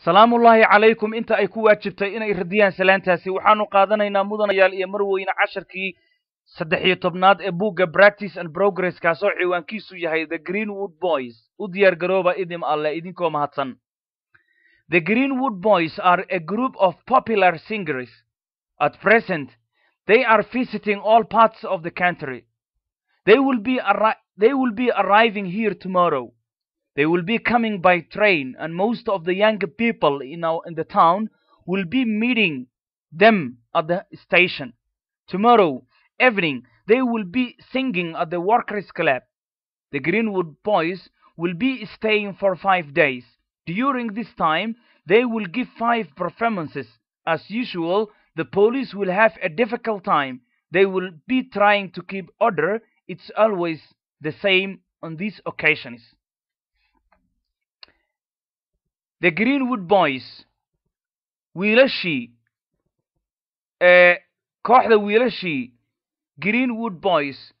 salaamullaahi calaykum inta ay ku waajibtay inay radiyaan salaantaasi waxaanu qaadanaynaa mudanayaal iyo marweyne casharkii saddex iyo tobnaad ee buugga practice and progress kaasoo ciwaankiisu yahay the greenwood boys u diyaar garooba idim alle idinkoo mahadsan the greenwood boys are a group of popular singers at present they are visiting all parts of the country they will be, arri they will be arriving here tomorrow They will be coming by train and most of the young people in, our, in the town will be meeting them at the station. Tomorrow evening they will be singing at the Workers' Club. The Greenwood boys will be staying for five days. During this time they will give five performances. As usual, the police will have a difficult time. They will be trying to keep order. It's always the same on these occasions. the greenwood boys wiilashii ee kooxda wiilashii greenwood boys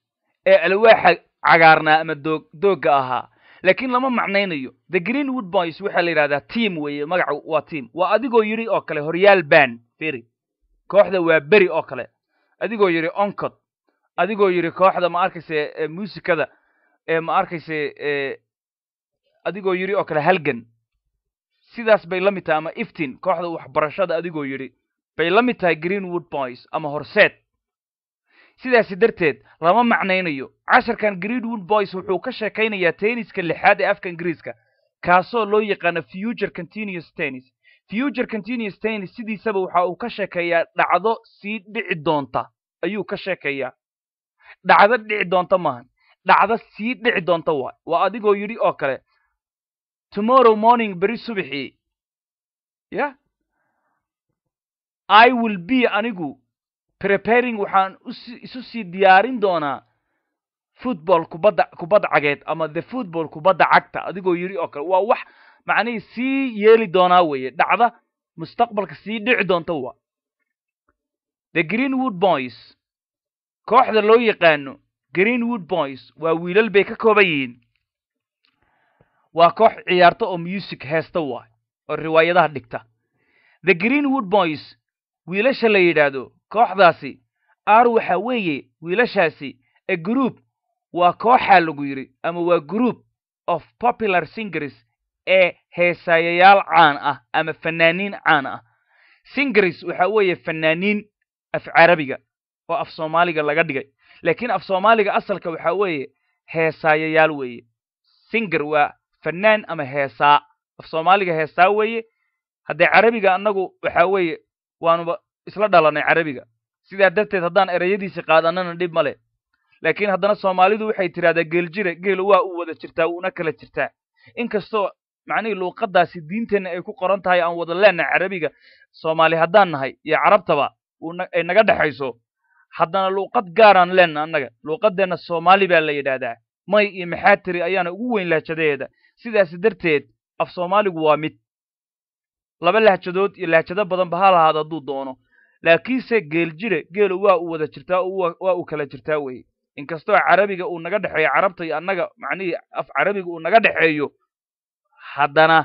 ee alwaaxa cagaarnaa ama doog doogga ahaa laakiin lama macnaynayo the greenwood boys waxaa la yidhahdaa tiam weeye magaca waa tiam waa adigoo yidhi oo kale horyaal ban feri kooxda waa beri oo kale adigoo yidhi oncod adigoo yidhi kooxda ma arkayse muusikada ee ma arkayse adigoo yidhi oo kale halgan sidaas bay la mid tahay ama iftin kooxda waxbarashada adigoo yidhi bay la mid tahay greenwood boys ama horseed sidaasi darteed lama macnaynayo casharkan greenwood boys wuxuu ka sheekaynayaa tenniska lixaad ee afka ingiriiska kaasoo loo yaqaana future continuous tennis future continuous tennis sidiisaba waxa uu ka sheekeeyaa dhacdo sii dhici doonta ayuu ka sheekeeyaa dhacdo dhici doonta maahan dhacdo sii dhici doonta waay waa adigoo yidhi oo kale tomorrow morning beri subaxii ya i will be anigu preparing waxaan isu sii diyaarin doonaa football kubadda kubadda cageed ama the football kubadda cagta adigoo yidhi oo kale waa wax macnihii sii yeeli doonaa weeye dhacda mustaqbalka sii dhici doonta wa the greenwood boys kooxda loo yaqaano greenwood boys waa wiilal bay ka kooban yihiin waa koox ciyaarta oo music heesta waay oo riwaayadaha dhigta the greenwood boys wiilasha la yidhaahdo kooxdaasi ar waxa weeye wiilashaasi a group waa kooxaa lagu yidhi ama waa group of popular singers ee heesaayayaal caan ah ama fanaaniin caan ah singers waxa weeye fanaaniin af carabiga oo af soomaaliga laga dhigay laakiin af soomaaliga asalka waxa weeye heesaayayaal weeye singer waa fanaan ama heesaa af soomaaliga heesaa weeye haddee carabiga annagu waxa weeye waanuba isla dhalanay carabiga sidaa darteed haddaan ereyadiisi qaadanana dhib ma le laakiin haddana soomaalidu waxay tidhahdaa geeljire geel waa u wada jirtaa wuuna kala jirtaa inkastoo macnihii luuqadaasi diinteenna ay ku qoran tahay aan wada leenahay carabiga soomaali haddaan nahay iyo carabtaba ay naga dhexayso haddana luuqad gaaraan leenna annaga luuqadeenna soomaali baa la yidhaahdaa may iyo maxaa tiri ayaana ugu weyn lahjadeeda sidaas darteed af soomaaligu waa mid laba lahjadood iyo lahjado badanba ha lahaado hadduu doono laakiinse geel jire geelu waa u wada jirtaa waa uu kala jirtaa weye inkastoo carabiga uu naga dhexeeyo carabta iyo annaga macnihii af carabiga uu naga dhexeeyo haddana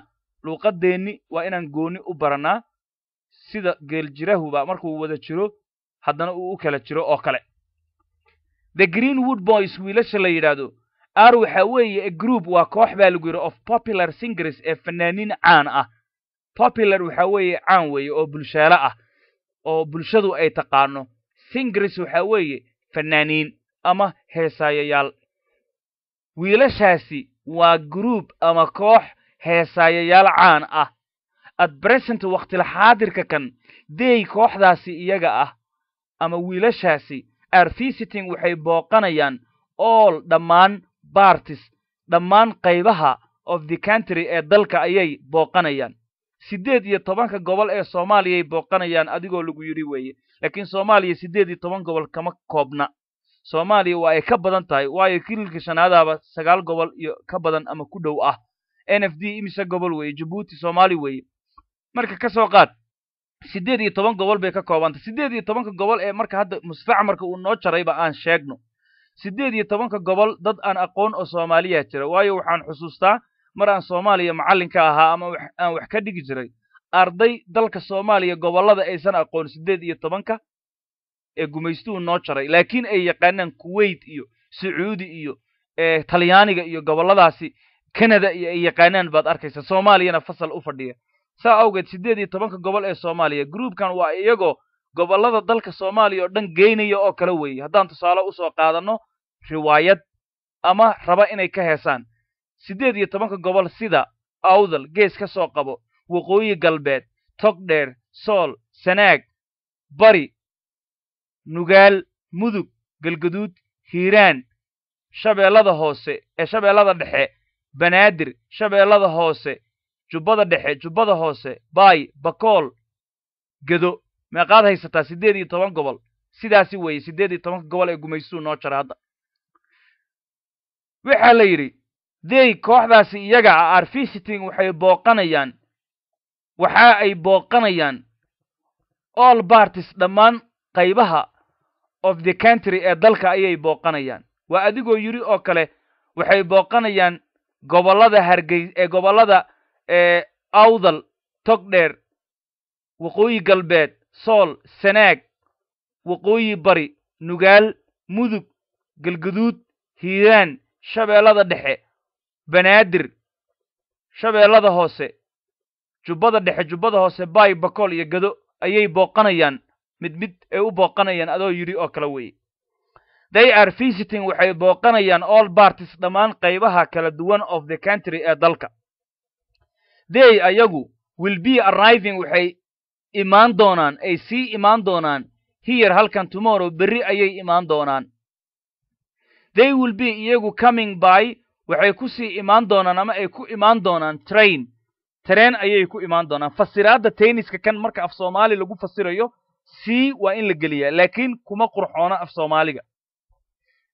luuqaddeenni waa inaan gooni u barannaa sida geeljirahuba jirahuba markuu wada jiro haddana uu u kala jiro oo kale the greenwood boys wiilasha la yidhaahdo r waxa weeye group waa koox baa lagu yidhi of popular singers ee fanaaniin caan ah popular waxa weeye caan weeye oo bulsheelo ah oo bulshadu ay taqaano singers waxa weeye fanaaniin ama heesaayayaal wiilashaasi waa group ama koox heesaayayaal caan ah at present waktila xaadirka kan dey kooxdaasi iyaga ah ama wiilashaasi are visiting waxay booqanayaan ool dhammaan baartis dhammaan qaybaha of the country ee dalka ayay booqanayaan siddeed iyo tobanka gobol ee soomaaliyaay booqanayaan adigoo lagu yidhi weeye laakiin soomaaliya siddeed iyo toban gobol kama koobna soomaaliya waa ay ka badan tahay waayo kililka shanaadaaba sagaal gobol iyo ka badan ama ku dhow ah n f d imise gobol weeye jabuuti soomaali weeye marka ka soo qaad siddeed iyo toban gobol bay ka koobantay siddeed iyo tobanka gobol ee marka hadda mustacmarka uu noo jarayba aan sheegno siddeed iyo tobanka gobol dad aan aqoon oo soomaaliya jira waayo waxaan xusuustaa mar aan soomaaliya macallinka ahaa ama aan wax ka dhigi jiray arday dalka soomaaliya gobollada aysan aqoon siddeed iyo tobanka ee gumaystuhu noo jaray laakiin ay yaqaanaan kuwait iyo sacuudi iyo eh, talyaaniga iyo gobolladaasi kanada iyo ay yaqaanaan baad arkaysaa soomaaliyana fasal u fadhiya saa awgeed siddeed iyo tobanka gobol ee soomaaliya groupkan waa iyagoo gobollada dalka soomaaliya oo dhan geynaya oo kale weeye haddaan tusaale usoo qaadanno riwaayad ama raba inay ka heesaan siddeed iyo tobanka gobol sida awdal gees ka soo qabo waqooyi galbeed togdheer sool sanaag bari nugaal mudug galgaduud hiiraan shabeellada hoose ee shabeellada dhexe banaadir shabeellada hoose jubbada dhexe jubbada hoose baay bakool gedo meeqaad haysataa siddeed iyo toban gobol sidaasi weeye siddeed iyo tobanka gobol ee gumaysuu noo jara hadda waxaa la yidhi dey kooxdaasi iyaga a ah, arfisiting waxay booqanayaan waxa ay booqanayaan all bartis dhammaan qaybaha of the country ee dalka ayay booqanayaan waa adigoo yidhi oo kale waxay booqanayaan gobollada hargey ee gobollada ee awdal togdheer waqooyi galbeed sool sanaag waqooyi bari nugaal mudug galguduud hiiraan shabeellada dhexe banaadir shabeellada hoose jubbada dhexe jubbada hoose baay bakool iyo gado ayay booqanayaan mid mid ay u booqanayaan adoo yidhi oo kale weeye they are visiting waxay booqanayaan all bartis dhammaan qaybaha kala duwan of the country ee dalka they ayagu will be arriving waxay imaan doonaan ay sii imaan doonaan hiyar halkan tomorrow berri ayay imaan doonaan they will be iyagu coming by waxay ku sii imaan doonaan ama ay ku imaan doonaan train tareen ayay ku imaan doonaan fasiraadda tayniska kan marka af soomaali lagu fasirayo c waa in la geliyaa laakiin kuma qurxoona af soomaaliga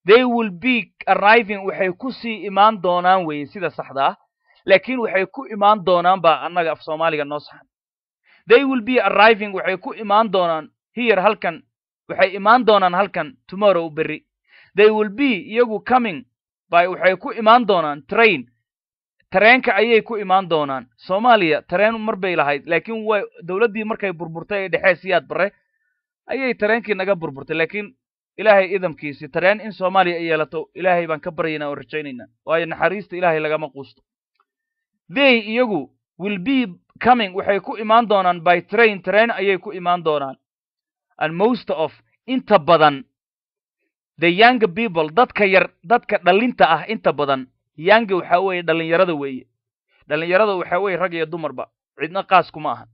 they will be arriving waxay ku sii imaan doonaan weye sida saxdaa ah. laakiin waxay ku imaan doonaan baa annaga af soomaaliga noo saxan they will be arriving waxay ku imaan doonaan here halkan waxay imaan doonaan halkan tomorrow berri they will be iyagu coming by waxay ku imaan doonaan train tareenka ayay ku imaan doonaan soomaaliya tareen mar bay lahayd laakiin way dowladdii markay burburtay ee dhexee siyaad bare ayay tareenkii naga burburtay laakiin ilaahay idamkiisii tareen in soomaaliya ay yeelato ilaahay baan ka baryaynaa oo rajaynaynaa waayo naxariista ilaahay lagama quusto they iyagu will be coming waxay ku imaan doonaan by train train ayay ku imaan doonaan and most of inta badan the young people dadka yar dadka dhallinta ah inta badan yangi waxaa weeye dhallinyarada weeye dhallinyarada waxaa weeye rag iyo dumarba cidna kuma aha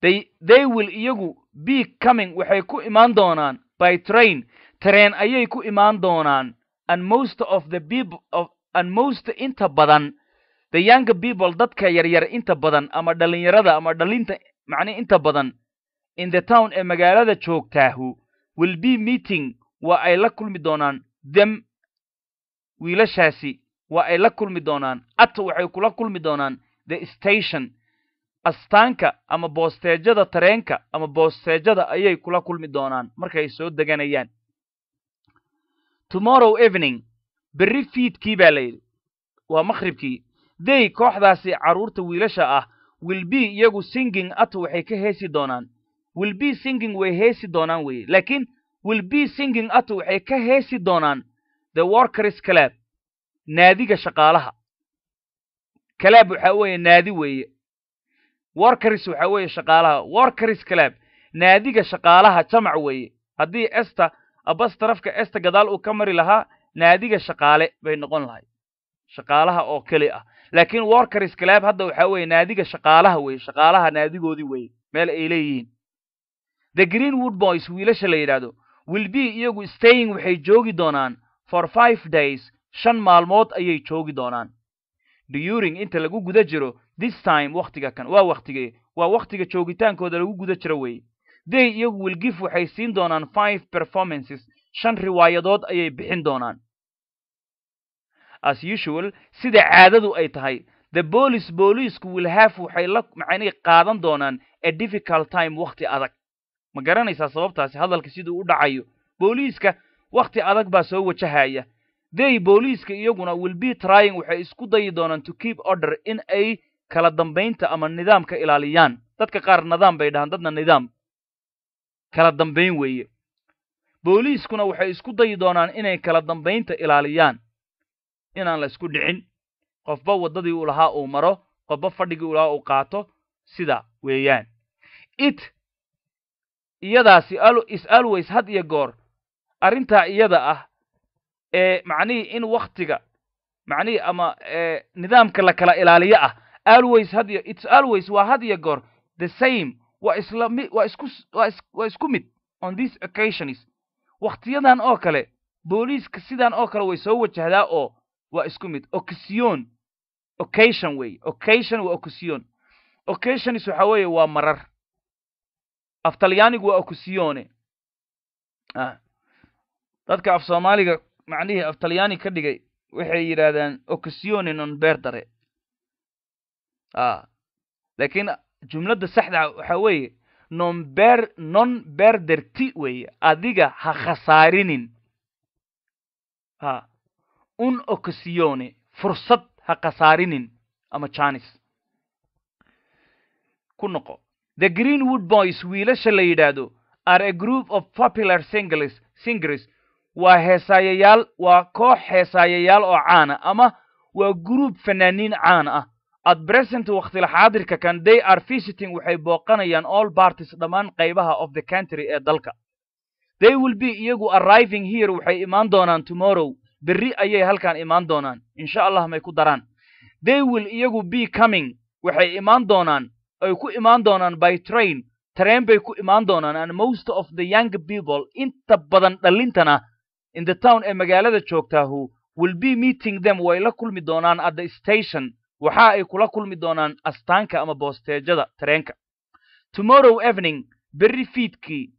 they they will iyagu be coming waxay ku imaan doonaan by train train ayay ku imaan doonaan and most of the people of and most inta badan the young people dadka yaryar inta badan ama dhallinyarada ama dhallinta macnii inta badan in the town ee magaalada joogtaahu will be meeting waa ay la kulmi doonaan them wiilashaasi waa ay la kulmi doonaan at waxay kula kulmi doonaan the station astaanka ama boosteejada tareenka ama boosteejada ayay kula kulmi doonaan markay soo deganayaan tomorrow evening berri fiidkii baa la yidhi waa maqhribkii dey kooxdaasi carruurta wiilasha ah wilb iyagu singing at waxay ka heesi doonaan wilb singing way heesi doonaan weeye laakiin wilb singing at waxay ka heesi doonaan the workers clab naadiga shaqaalaha clab waxaa weeye naadi weeye workers waxaa weeye shaqaalaha workers clab naadiga shaqaalaha jamac weeye haddii esta abas tarafka esta gadaal uu ka mari lahaa naadiga shaqaale bay noqon lahay shaqaalaha oo keli ah laakiin workers clab hadda waxaa weeye naadiga shaqaalaha weye shaqaalaha naadigoodii weye meel ay leeyihiin the greenwood boys wiilasha la yidhaahdo will be iyagu staying waxay joogi doonaan for five days shan maalmood ayay joogi doonaan during inta lagu guda jiro this time wakhtiga kan waa wakhtige waa wakhtiga joogitaankooda lagu guda jiro weye dey iyagu wilgif waxay siin doonaan five performances shan riwaayadood ayay bixin doonaan as usual sida caadadu ay tahay the boolis booliisku wilhaaf waxay la macnay qaadan doonaan a difficult time wakti adag ma garanaysaa sababtaasi hadalka siduu u dhacayo booliiska wakhti adag baa soo wajahaya dey booliiska iyaguna will be trying waxay isku dayi doonaan to keep order in ay kala dambaynta ama nidaamka ilaaliyaan dadka qaar nidaam bay dhahaan dadna nidaam kala dambayn weeye booliiskuna waxay isku dayi doonaan inay kala dambaynta ilaaliyaan inaan la isku dhicin qofba waddadii uu lahaa uu maro qofba fadhigii uu lahaa uu qaato sida weeyaan it iyadaasi is always had iyo goor arrintaa iyada ah ee macnihii in waktiga macnihii ama nidaamka la kala ilaaliyo ah always had iyo its always waa had iyo goor the same waa isla waa isku waa isku mid on these occasions waktiyadan oo kale booliiska sidan oo kale way soo wajahdaa oo waa isku mid occasion ocation wey occasion waa occasion occasionis waxa weeye waa marar af talyaanigu waa occasione ah dadka af soomaaliga macnihii af talyaani ka dhigay waxay yidhaahdaan occasione non berdare ah laakiin jumladda saxdaa waxaa weeye nonber non berderti weeye adiga ha khasaarinin ha ah un okasiyoone fursad ha khasaarinin ama jaanis ku noqo the greenwood boys wiilasha la yidhaahdo are a group of popular singles singers waa heesaayayaal waa koox heesaayayaal oo caana ah ama waa gruub fanaaniin caan ah at present waktila xaadirka kan day are visiting waxay booqanayaan all barties dhammaan qaybaha of the country ee dalka they will be iyagu arriving here waxay imaan doonaan tomorrow berri ayay halkan imaan doonaan insha allah may ku daraan they will iyagu be coming waxay imaan doonaan ay ku imaan doonaan by train tareen bay ku imaan doonaan and most of the young people inta badan dhallintana in the town ee magaalada joogtaahu will be meeting them way la kulmi doonaan at the station waxa ay kula kulmi doonaan astaanka ama boosteejada tareenka tomorrow evening berri fiidkii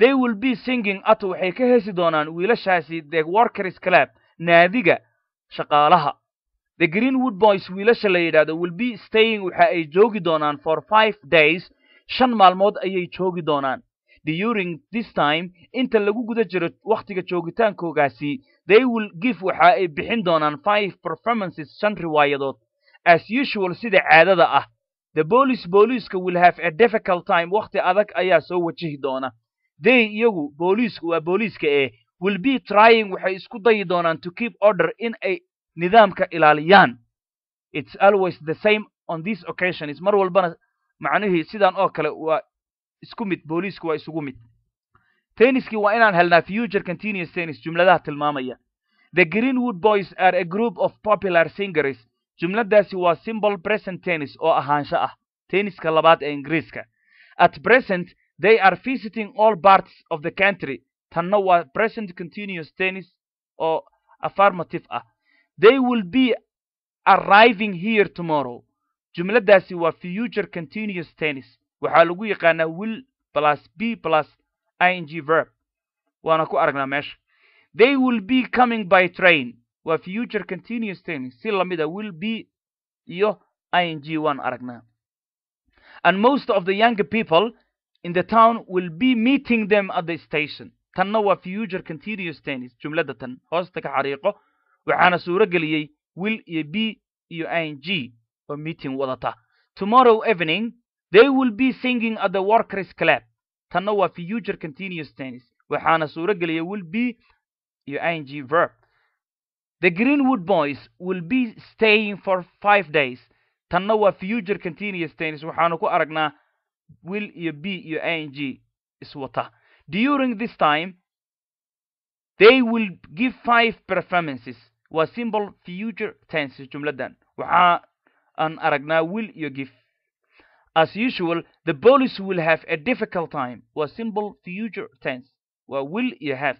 they will be singing at waxay ka heesi doonaan wiilashaasi the workers club naadiga shaqaalaha the green wood boys wiilasha la yidhaahdo will be staying waxa ay joogi doonaan for five days shan maalmood ayay joogi doonaan during this time inta lagu guda jiro wakhtiga joogitaankoogaasi they will give waxa ay bixin doonaan five performances shan riwaayadood as usual sida caadada ah the boolice booliiska will have a difficult time wakhti adag ayaa soo wajihi doona they iyagu booliisku waa booliiska ee will be trying waxay isku dayi doonaan to keep order in ay nidaamka ilaaliyaan it's always the same on this occasion is mar walbana macnihii sidan oo kale waa isku mid booliisku waa isugu mid tenniskii waa inaan helnaa future continuous tennis jumladaha tilmaamaya the greenwood boys are a group of popular singers jumladaasi waa symbol present tennis oo ahaansho ah tenniska labaad ee ingiriiska at present they are visiting all parts of the country tanna waa present continuous tense oo affirmative ah they will be arriving here tomorrow jumladaasi waa future continuous tense waxaa lagu yaqaanaa will plus b plus ing verb waana ku aragnaa meesha they will be coming by train waa future continuous tense si lamid a ah, will be iyo ing waan aragnaa and most of the young people in the town will be meeting them at the station tanna waa future continuous tense jumladda tan hoosta ka xariiqo waxaana suuro geliyey will iyo b iyo ing oo meeting wadata tomorrow evening they will be singing at the workers club tanna waa future continuous tense waxaana suuro geliyey will be iyo ing verb the greenwood boys will be staying for five days tanna waa future continuous tense waxaanu ku aragnaa will iyo b iyo ing iswata During this time, they will give five performances waa simple future tense jumladan waxa aan will iyo give as usual the police will have a difficult time waa simple future tense waa will iyo have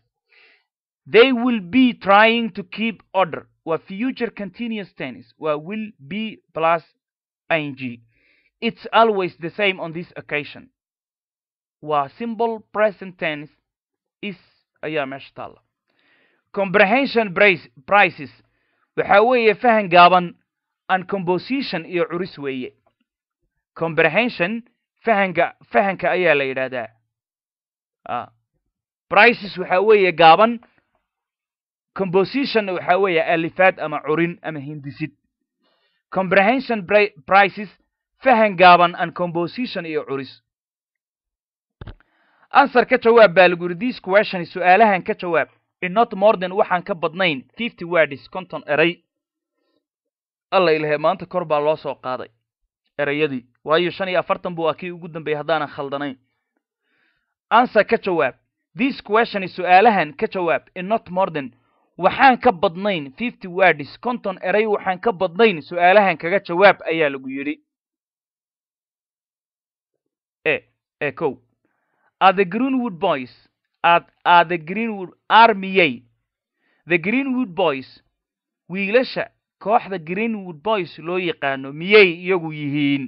they will be trying to keep order waa future continuous tense waa will be plus ing it's always the same on this occasion waa simple present tense is ayaa meesha taalla comprehension prices waxaa weeye fahan gaaban an composition iyo curis weeye comprehension fahanka fahanka ayaa la yidhaahdaa brices waxaa weeye gaaban composition waxaa weeye alifaad ama curin ama hindisid comprehension prices fahan gaaban an composition iyo curis ansar ka jawaab baa baalguri this question su'aalahan ka jawaab in not more waxaan ka badnayn fifty words conton eray alla ilahe maanta kor baa loo soo qaaday erayadii waayo shan iyo afartan buu akii ugu dambeeyey haddaanan khaldanayn anser ka jawaab this question su'aalahan ka jawaab in not more waxaan ka badnayn fifty words conton eray waxaan ka badnayn su'aalahan kaga jawaab ayaa lagu yidhi e e kow are the Greenwood Boys at are the Greenwood Army the Greenwood Boys wiilasha kooxda Greenwood Boys loo yaqaano miyay iyagu yihiin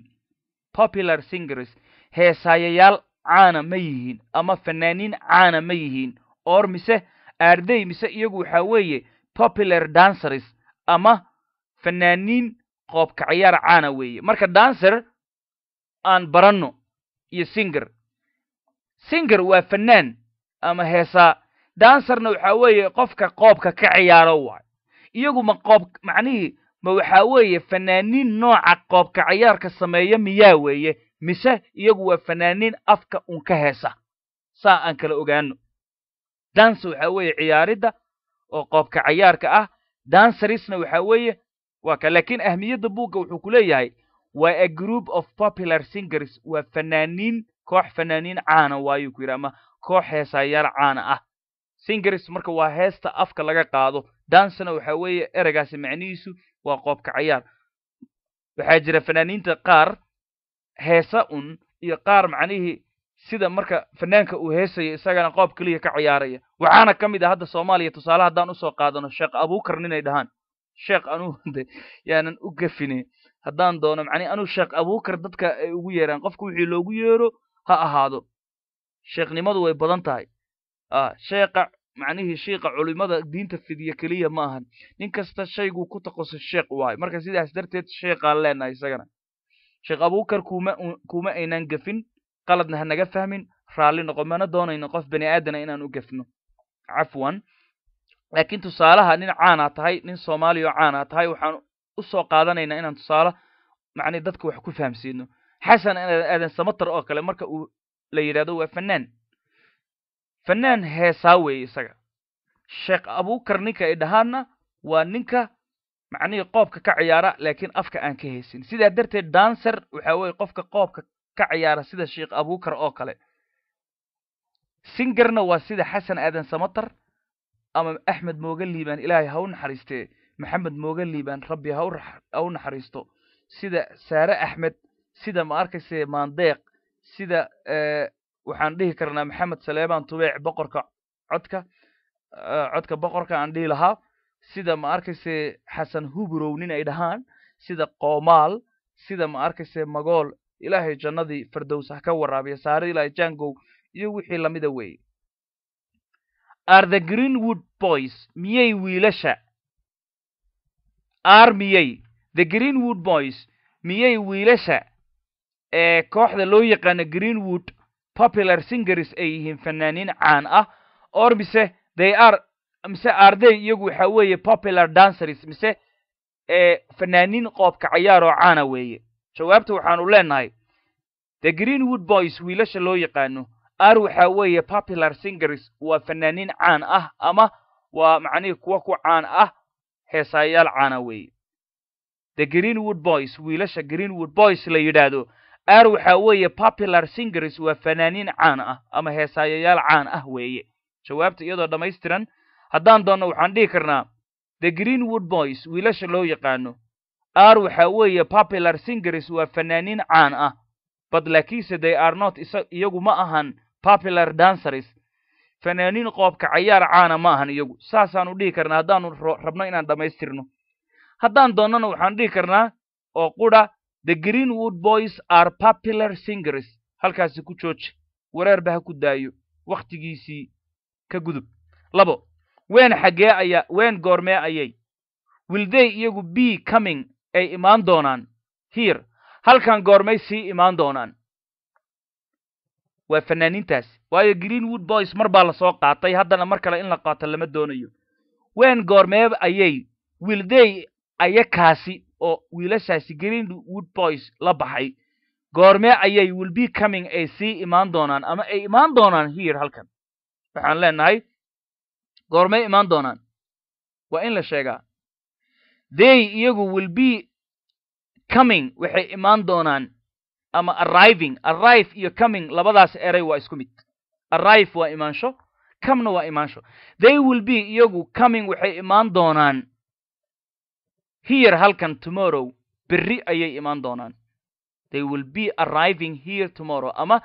popular singers heesaayayaal caana ma yihiin ama fanaaniin caana ma yihiin oor mise aardey mise iyagu waxaa weeye popular dancers ama fanaaniin qoobka caana weeye marka dancer aan baranno iyo singer singer waa fannaan ama heesaa dansarna waxaa weeye qofka qoobka ka ciyaaro waay iyagu ma qoob macnihii ma waxaa weeye fanaaniin nooca qoobka ciyaarka sameeya miyaa weeye mise iyagu waa fanaaniin afka un ka heesa saa aan kala ogaano danse waxaa weeye ciyaaridda oo qoobka cayaarka ah dansarisna waxaa weeye waa ka laakiin ahmiyadda buugga wuxuu ku leeyahay waa a group of popular singers waa fanaaniin koox fanaaniin caana waayuu ku yidhi ama koox heesaayaal caana ah singers marka waa heesta afka laga qaado dansena waxa weeye ereygaasi macnihiisu waa qoobka cayaar waxaa jira fanaaniinta qaar heesa un iyo qaar macnihii sida marka fanaanka uu heesayo isagana qoob keliya ka cayaaraya waxaana ka mid ah hadda soomaaliya tusaale haddaan usoo qaadano sheekh abuukar ninay dhahaan sheekh anuu de yaanan u gafine haddaan doono macnihi anuu sheekh abuukar dadka ay ugu yeeraan qofka wixii loogu yeero ha ahaado sheekhnimadu way badan tahay sheeqa macnihii shiiqa culimada diinta fidya keliya ma ahan nin kasta shayguu ku taqosay sheekh waayo marka sidaas darteed sheeqaan leenahay isagana sheekh abuukar kuma kuma aynaan gafin qaladna ha naga fahmin raalli noqo mana doonayno qof bani aadana inaan u gafno cafwan laakiin tusaalaha nin caanaa tahay nin soomaaliya oo caanaa tahay waxaan u soo qaadanaynaa inaan tusaale macnii dadka wax ku fahamsiino xasan aadan samater oo kale marka uu la yidhahdo waa fanaan fanaan heesaa weeye isaga sheekh abuukar ninka ay dhahaana waa ninka macnihii qoobka ka ciyaara laakiin afka aan ka haysin sidaa darteed dancer waxa weye qofka qoobka ka ciyaara sida sheekh abuukar oo kale singerna waa sida xasan aadan samater ama axmed mooga liibaan ilaahay ha u naxariistee maxamed mooga liibaan rabbi ha u naxariisto sida saare axmed sida ma arkayse maandeeq sida eh, waxaan dhihi karnaa maxamed saleeman tubeec boqorka codka eh, codka boqorka aan dhihi lahaa sida ma arkayse xasan hubrow nin ay dhahaan sida qoomaal sida ma arkayse magool ilaahay jannadii fardows ha ah ka waraabiya saare ilaahay jangow iyo wixii lamida weeye are the greenwood boys miyey wiilasha ar miyey the greenwood boys miyey wiilasha ee kooxda loo yaqaano greenwood popular singers ay yihiin fanaaniin caan ah or mise they are mise arday iyagu waxa weeye popular danceres mise fanaaniin qoobka cayaar oo caana weeye jawaabta waxaanu leenahay the greenwood boys wiilasha loo yaqaano ar waxa weeye popular singers waa fanaaniin caan ah ama waa macnihii kuwa ku caan ah heesaayaal caana weeye the greenwood boys wiilasha greenwood boys la yidhaahdo aar waxaa weeye popular singers waa fanaaniin caan ah ama heesaayayaal caan ah weeye jawaabta iyadoo dhammaystiran haddaan doonno waxaan dhihi karnaa the greenwood boys wiilasha loo yaqaano aar waxaa weeye popular singers waa fanaaniin caan ah bad laakiinse they are not iyagu ma ahan popular dancers fanaaniin qoobka cayaar caana ma ahan iyagu saasaanu dhihi karnaa haddaanu rabno inaan dhammaystirno haddaan doonnana waxaan dhihi karnaa oo qudha the greenwood boys are popular singers halkaasi ku jooji wareerba ha ku daayo wakhtigiisii ka gudub labo ween xaggee ayaa ween goormee ayay wildey iyagu b coming ay imaan doonaan hiir halkan goormay sii imaan doonaan waa fanaaniintaas waayo greenwood boys mar baa lasoo qaatay haddana mar kale in la qaato lama doonayo ween goormee ayay wildey ayakaasi oo wiilashaasi greenwood woodboys la baxay goormee ayay wilbe coming ay sii imaan doonaan ama ay imaan doonaan hier halkan waxaan leenahay goormay imaan doonaan waa in la sheegaa they iyagu wilbe coming waxay imaan doonaan ama arriving arrive iyo coming labadaas eray waa isku mid arrive waa imaansho comna waa imaansho they will be iyagu coming waxay imaan doonaan here halkan tomorrow berri ayay imaan doonaan they will be arriving here tomorrow ama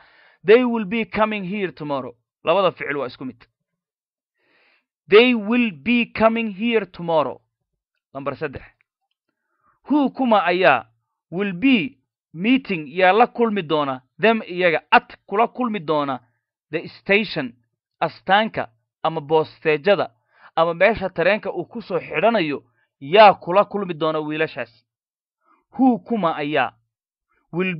they will be coming here tomorrow labada ficil waa isku mid they will be coming here tomorrow number saddex who kuma ayaa will be meeting yaa la kulmi doona them iyaga at kula kulmi doona the station astaanka ama boosteejada ama meesha tareenka uu ku soo xidhanayo yaa kula kulmi doona wiilashaas huu kuma ayaa wil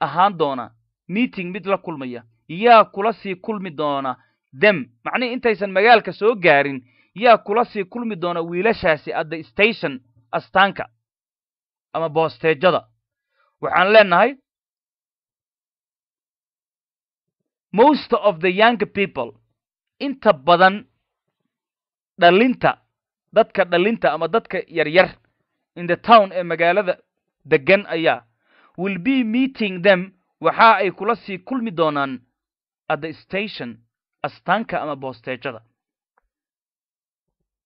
ahaan doona meeting mid la kulmaya yaa kula sii kulmi doona dem macnihii intaysan magaalka soo gaarin yaa kula sii kulmi doona wiilashaasi adde station astaanka ama boosteejada waxaan leenahay most of the young people inta badan dhallinta dadka dhalinta ama dadka yaryar in the town ee magaalada deggan ayaa will be meeting them waxa ay kula sii kulmi doonaan at the station astaanka ama boosteejada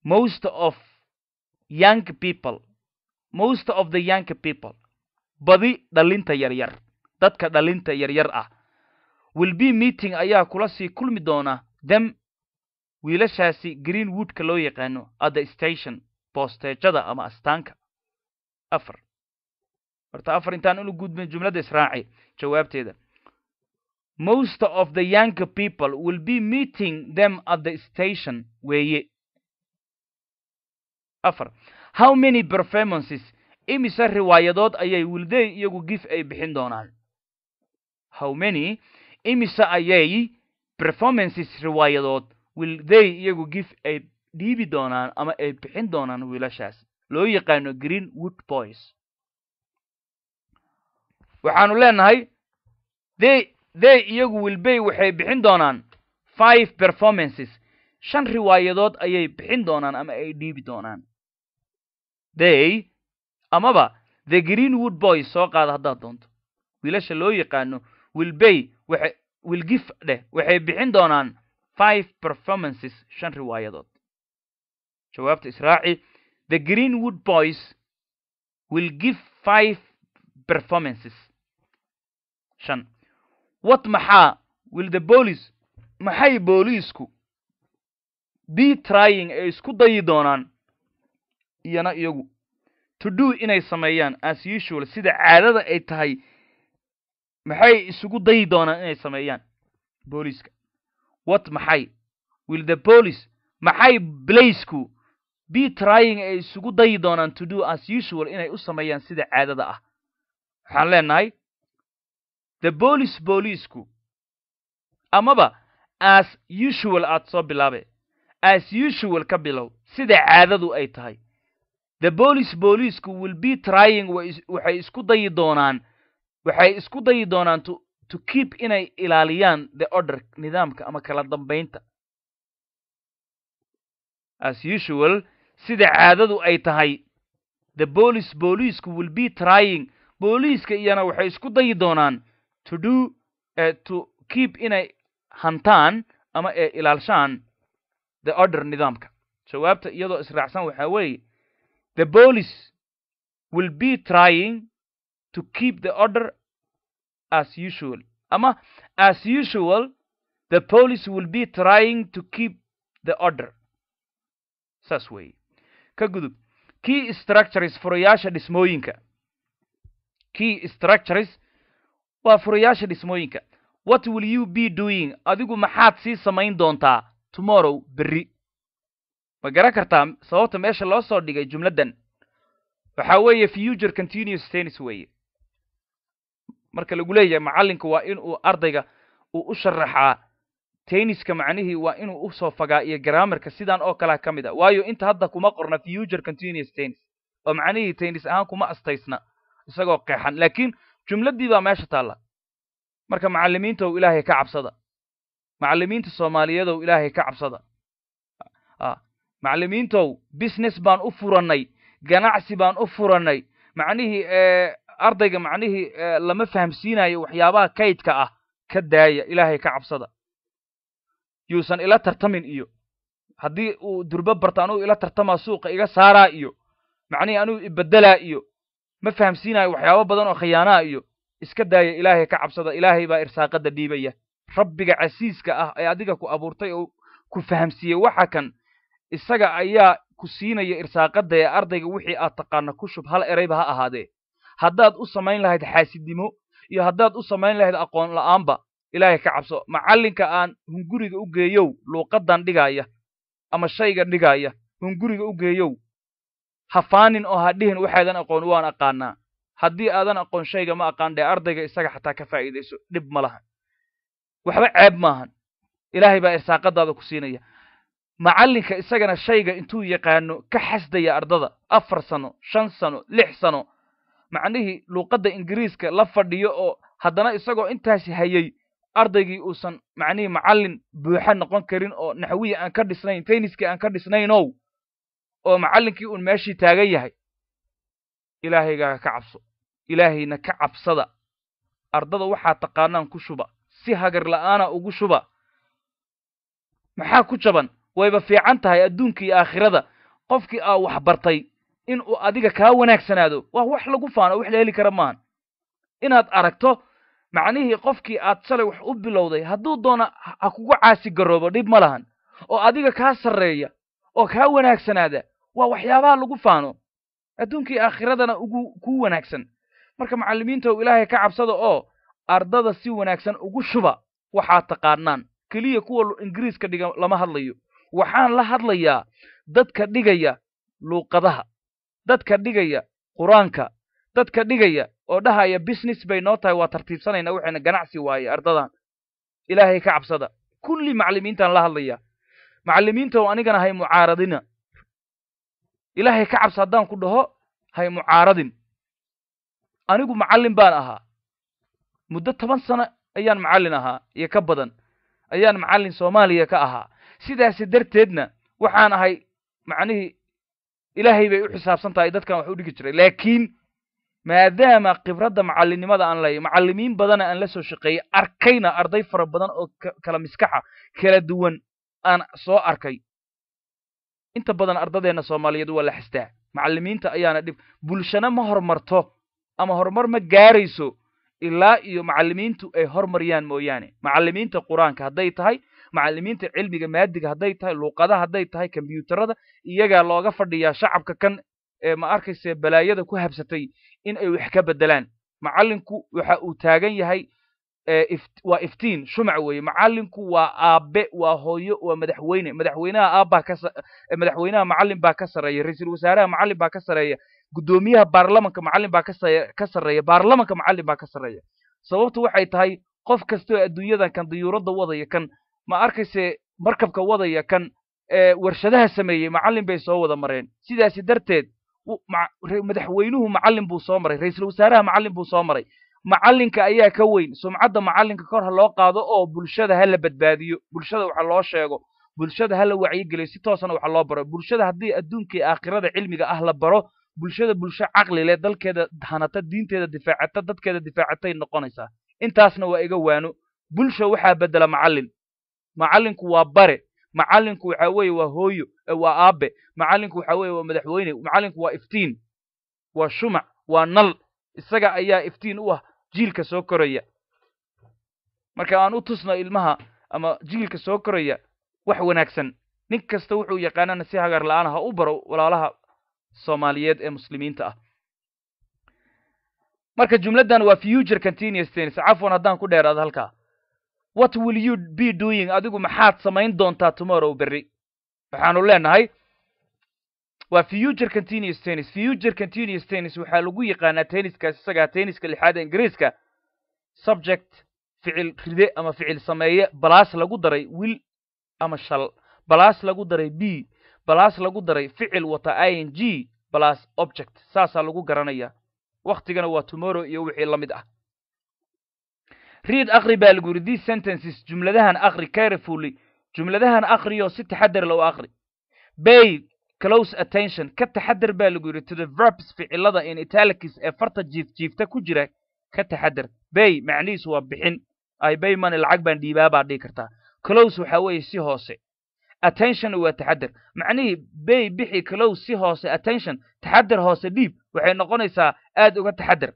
most of young people most of the young people badi dhalinta yaryar dadka dhallinta yaryar ah will be meeting ayaa kula sii kulmi doona them wiilashaasi greenwoodka loo yaqaano adda station boosteejada ama astaanka afar horta afar intaan ula gudbin jumladda israaci jawaabteeda most of the young people will be meeting them at the station weeye afar how many performances imise riwaayadood ayay wilday iyagu gif ay bixin doonaan how many imise ayay performances riwaayadood will they iyagu gif ay dhiibi doonaan ama ay bixin doonaan wiilashaas loo yaqaano green wood boys waxaanu leenahay they they iyagu willbay waxay bixin doonaan five performances shan riwaayadood ayay bixin doonaan ama ay dhiibi doonaan they amaba the green wood boys soo qaada haddaad doonto wiilasha loo yaqaano willbay wilgif willgif dheh waxay bixin doonaan five performances shan riwaayadood jawaabta israaci the greenwood boys will give five performances shan what maxaa will the bolis maxay booliisku be trying ay isku dayi doonaan iyana iyagu to do inay sameeyaan as usual sida caadada ay tahay maxay isugu dayi doonaan inay sameeyaan booliiska what maxay will the police maxay blaysku be trying ay isugu dayi doonaan to do as usual inay u sameeyaan sida caadada ah waxaan leenahay the bolis booliisku amaba as usual aad soo bilaabe as usual ka bilow sida caadadu ay tahay the bolis booliisku will be trying waxay isku dayi doonaan waxay isku dayi doonaan to to keep inay ilaaliyaan the order nidaamka ama kala dambaynta as usual sida caadadu ay tahay the bolis booliisku will be trying booliiska iyana waxay isku dayi doonaan to do uh, to keep inay hantaan ama ay eh, ilaalshaan the order nidaamka jawaabta iyadoo israacsan waxaa weeye the bolis will be trying to keep the order as usual ama as usual the police will be trying to keep the order saas weeye ka gudub key structures furayaasha dhismooyinka key structures waa furayaasha dhismooyinka what will you be doing adigu maxaad sii samayn doontaa tomorrow berri ma garan kartaa sababta meesha loo soo dhigay jumladdan waxaa weeye future continuous tennis weeye marka lagu leeyahay macalinka waa inuu ardayga uu u sharaxaa teniska macnihii waa inuu usoo fagaa iyo garamarka sidaan oo kalea ka mid a ah. waayo inta hadda kuma qorna future continuous tenis oo macnihii tenis ahaan kuma astaysna isagoo qeexan laakiin jumladii baa meesha taalla marka macallimiintow ilaahay ka cabsada macallimiinta soomaaliyadow ilaahay ka cabsada ah, macalimiintow business baan u furannay ganacsi baan u furannay macnihii eh, ardayga macnihii lama fahamsiinayo waxyaabaha kaydka ah ka daaya ilaahay ka cabsada yuusan ila tartamin iyo haddii uu durbo barta anugu ila tartamaa suuqa iga saaraa iyo macnihii anugu ibedelaa iyo ma fahamsiinayo waxyaabo badan oo khiyaanaa iyo iska daaya ilaahay ka cabsada ilaahay baa irsaaqada dhiibaya rabbiga casiiska ah ee adiga ku abuurtay oo ku fahamsiiyey waxa kan isaga ayaa ku siinaya irsaaqadda ee ardayga wixii aad taqaana ku shub hal erayba ha ahaadee haddaad u samayn lahayd xaasidnimo iyo haddaad u samayn lahayd aqoon la'aanba ilaahay ka cabso macallinka aan hunguriga u geeyow luuqaddan dhigaaya ama shayga dhigaaya hunguriga u geeyow ha faanin oo ha dhihin waxaadan aqoon waan aqaanaa haddii aadan aqoon shayga ma aqaan dhee ardayga isaga xataa ka faa'iidayso dhib ma lahan waxba ceeb maahan ilaahay baa irsaaqadaada ku siinaya macallinka isagana shayga intuu yaqaano ka xasdaya ardada afar sano shan sano lix sano macnihii luuqadda ingiriiska la fadhiyo oo haddana isagoo intaas hayay ardaygii uusan macnihii macallin buuxa noqon karin oo naxwiya aan ka dhisnayn tayniskii aan ka dhisnaynow oo macallinkii uun meeshii taagan yahay ilaahaygaa ka cabso ilaahayna ka cabsada ardada waxaa taqaanaan ku shuba si hagar la'aana ugu shuba maxaa ku jaban wayba fiican tahay adduunka iyo aakhirada qofkii aa wax bartay in uu adiga kaa wanaagsanaado waa wax lagu faano wax la heli kara maahan inaad aragto macnihii qofkii aad shalay wax u bilowday hadduu doona ha kugu caasi garoobo dhib ma lahan oo adiga kaa sarreeya oo kaa wanaagsanaada waa waxyaabaha lagu faano adduunkii aakhiradana ugu kuu wanaagsan marka macallimiintow ilaahay ka cabsada oo ardada si wanaagsan ugu shuba waxaad taqaanaan keliya kuwa ingiriiska dhiga lama hadlayo waxaan la hadlayaa dadka dhigaya luuqadaha dadka dhigaya qur-aanka dadka dhigaya oo dhahaya business bay noo tahay waa tartiibsanayna waxayna ganacsi waaye ardadan ilaahay ka cabsada kulli macalimiintaan la hadlaya macalimiinta oo anigana hay mucaaradina ilaahay ka cabsa haddaan ku dhaho hay mucaaradin anigu macallin baan ahaa muddo toban sano ayaan macallin ahaa iyo ka badan ayaan macallin soomaaliya ka ahaa sidaasi darteedna waxaan ahay macnihii ilaahay bay u xisaabsan tahay dadkan wax u dhigi jiray laakiin maadaama khibradda macallinimada aan lay macalimiin badana aan la soo shaqeeyey arkayna arday fara badan oo kala miskaxa kala duwan aan soo arkay inta badan ardadeenna soomaaliyeed waa la xistaa macalimiinta ayaana dhib bulshana ma hormarto ama horumar ma gaarayso ilaa iyo macalimiintu ay hormariyaan mooyaane macalimiinta qur-aanka hadday tahay macalimiinta cilmiga maadiga hadday tahay luuqada hadday tahay kombyuutarada iyagaa looga fadhiyaa shacabka kan ma arkayse balaayada ku habsatay in ay wax ka bedelaan macallinku waxa uu taagan yahay waa iftiin shumac weeye macalinku waa aabe waa hooyo waa madaxweyne madaxweynaha aabbaa ka madaxweynaha macallin baa ka sarreeya ra-iisul wasaaraha macallin baa ka sarreeya guddoomiyaha baarlamanka macallin baa ka sarreeya baarlamanka macallin baa ka sarreeya sababtu waxay tahay qof kastoo adduunyadan kan dayuuradda wadaya kan ma arkayse markabka wadaya kan warshadaha sameeyey macallin bay soo wada mareen sidaasi darteed madaxweynuhu macallin buu soo maray ra-iisul wasaaraha macallin buu soo maray macallinka ayaa ka weyn sumcadda macallinka kor ha loo qaado oo bulshada ha la badbaadiyo bulshada waxa loo sheego bulshada ha la wacyigeliyo si toosana waxa loo baro bulshada haddii adduunkai aakhirada cilmiga ah la baro bulshada bulsho caqli leh dalkeeda hanata diinteeda difaacata dadkeeda difaacatay noqonaysaa intaasna waa iga waano bulsha waxaa bedela macallin macalinku waa bare macallinku waxa weeye waa hooyo waa aabe macalinku waxa weye waa madaxweyne macalinku waa iftiin waa shumac waa nal isaga ayaa iftiin u ah jiilka soo koraya marka aan u tusno ilmaha ama jiilka soo koraya wax wanaagsan nin kasta wuxuu yaqaanana si hagar la-aana ha u baro walaalaha soomaaliyeed ee muslimiinta ah marka jumladdan waa future continuous tense cafwan haddaan ku dheeraado halkaa what will you be doing adigu maxaad samayn doontaa tomorrow berri waxaanu leenahay waa future continuous tennis future continuous tennis waxaa lagu yaqaanaa tenniskaas isagaa tenniska lixaada ingiriiska subject ficil ride ama ficil sameeye balaas lagu daray will ama shal balaas lagu daray b balaas lagu daray ficil wata i n g balaas object saasaa lagu garanaya wakhtigana waa tomorrow iyo wixii la mid ah read akri baa lagu yidhi these sentences jumladahan akri carefully jumladahan akriyo si taxadar la akri bay close attention ka taxadar baa lagu yidhi to the verbs ficilada in italicis ee farta jiifjiifta ku jira ka taxadar bay macnihiisu waa bixin ay bay mane lacag baan dhiibaa baad dhihi kartaa close waxaa weeye si hoose attention waa taxadar macnihii bay bixi close si hoose attention taxadar hoose dhiib waxay noqonaysaa aad uga taxadar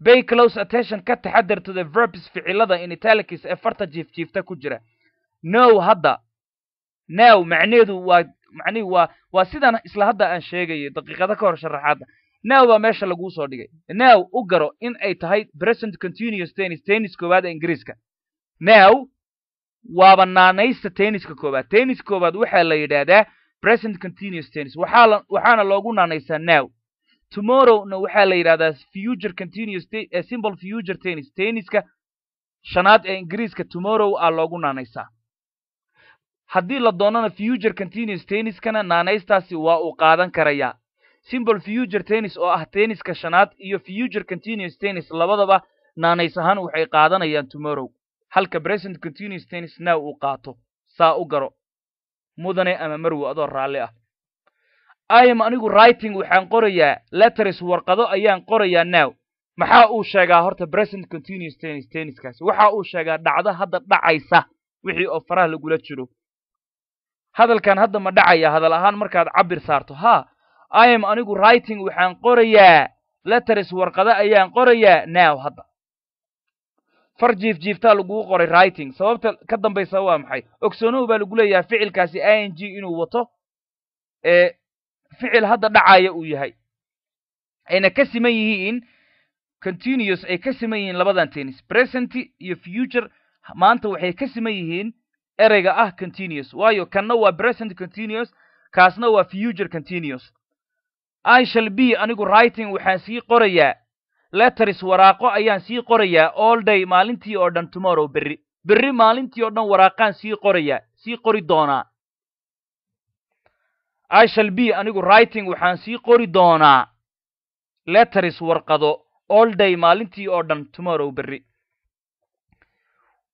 bay close attention ka taxadar to the verbs ficilada in italics ee farta jiifjiifta ku jira now hadda now macneedu waa macnihi waa waa sidan isla hadda aan sheegayo daqiiqada ka hor sharaxaadda now baa meesha laguu soo dhigay now u garo in ay tahay present continuous tennis tennis koowaad ee ingiriiska now waaba naanaysta tenniska koowaad tennis koowaad waxaa la yidhaahdaa present continuous tennis waxaa waxaana loogu naanaystaa now tomorrowna waxaa la yidhahdaa future continuous simple eh, future tennis tenniska shanaad ee ingiriiska tomorrow aa loogu naanaysaa haddii la doonana future continuous tenniskana naanaystaasi waa uu qaadan karayaa simple future tennis oo ah tenniska shanaad iyo future continuous tennis labadaba naanays ahaan waxay qaadanayaan tomorrow halka present continuous tennis now uu qaato saa u garo mudane ama marwo adoo raalli ah im anigu writing waxaan qorayaa letters warqado ayaan qorayaa now maxaa uu sheegaa horta present continuous tennis tenniskaasi waxa uu sheegaa dhacdo hadda dhacaysa wixii oo faraha lagula jiro hadalkan hadda ma dhacaya hadal ahaan markaad cabir saarto ha im anigu writing waxaan qorayaa letters warqado ayaan qorayaa now hadda far jiif jiiftaa laguu qoray writing sababta ka dambaysa waa maxay ogsoonow baa lagu leeyahay ficilkaasi i n g inuu wato ficil hadda dhacaya uu yahay ayna ka siman yihiin continuous ay ka siman yihiin labadan tenis present iyo future maanta waxay ka siman yihiin ereyga ah continuous waayo kanna waa present continuous kaasna waa future continuous i shall be anigu writing waxaan sii qorayaa letters waraaqo ayaan sii qorayaa all day maalintii oo dhan tomorrow berri berri maalintii oo dhan waraaqaan sii qorayaa sii qori doonaa i shall b anigu writing waxaan sii qori doonaa letters warqado all day maalintii oo dhan tomorrow berri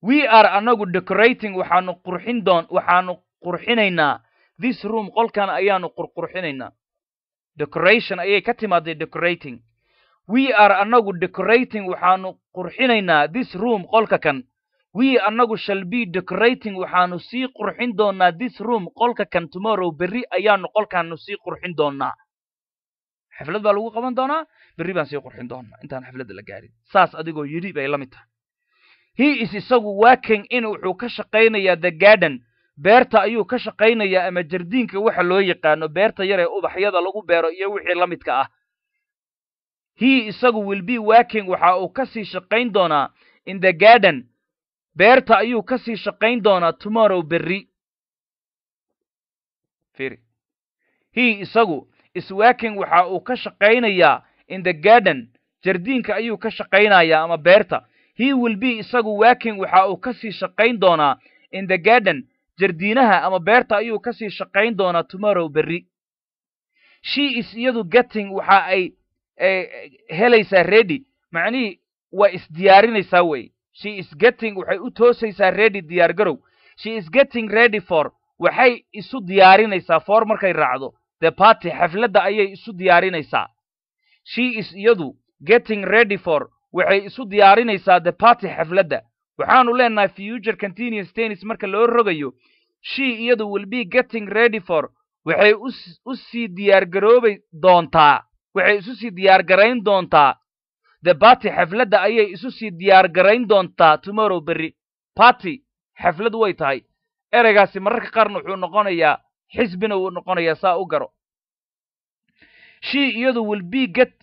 we are anagu decorating waxaanu qurxin doon waxaanu qurxinaynaa this room qolkan ayaanu qurqurxinaynaa decoration ayay ka timaaday decorating we are anagu decorating waxaanu qurxinaynaa this room qolka kan wii annagu shalbi decorating waxaanu sii qurxin doonnaa this room qolka kan tomorrow berri ayaanu qolkaanu sii qurxin doonnaa xaflad baa lagu qaban doonaa berri baan sii qurxin doonaa intaan xafladda la gaarin saas adigoo yidhi bay la mid tahay hiis isagu waaking in wuxuu ka shaqaynayaa the garden beerta ayuu ka shaqaynayaa ama jardiinka waxa loo yaqaano beerta yaree ubaxyada lagu beero iyo wixii la midka ah hi isagu wilbi waaking waxa uu ka sii shaqayn doonaa in the garden beerta ayuu ka sii shaqayn doonaa tomorrow berri hi isagu iswaakin waxa uu ka shaqaynayaa in the garden jardiinka ayuu ka shaqaynayaa ama beerta hi wilbi isagu waakin waxa uu ka sii shaqayn doonaa in the garden jardiinaha ama beerta ayuu ka sii shaqayn doonaa tomorrow berri she is iyadu getting waxa ay helaysaa redy macnihii waa isdiyaarinaysaa weye she is getting waxay u toosaysaa ready diyaargarow she is getting ready for waxay isu diyaarinaysaa for markay raacdo the party xafladda ayay isu diyaarinaysaa she is iyadu getting ready for waxay isu diyaarinaysaa the party xafladda waxaanu leenahay future continuous tennis marka loo rogayo she iyadu will be getting ready for waxay u sii diyaargaroobi doontaa waxay isu sii diyaargarayn doontaa debati xafladda ayay isu sii diyaar garayn doontaa tomorrow berri bati xaflad way tahay ereygaasi mararka qaarna wuxuu noqonayaa xisbina wuu noqonayaa saa u garo she iyadu will be get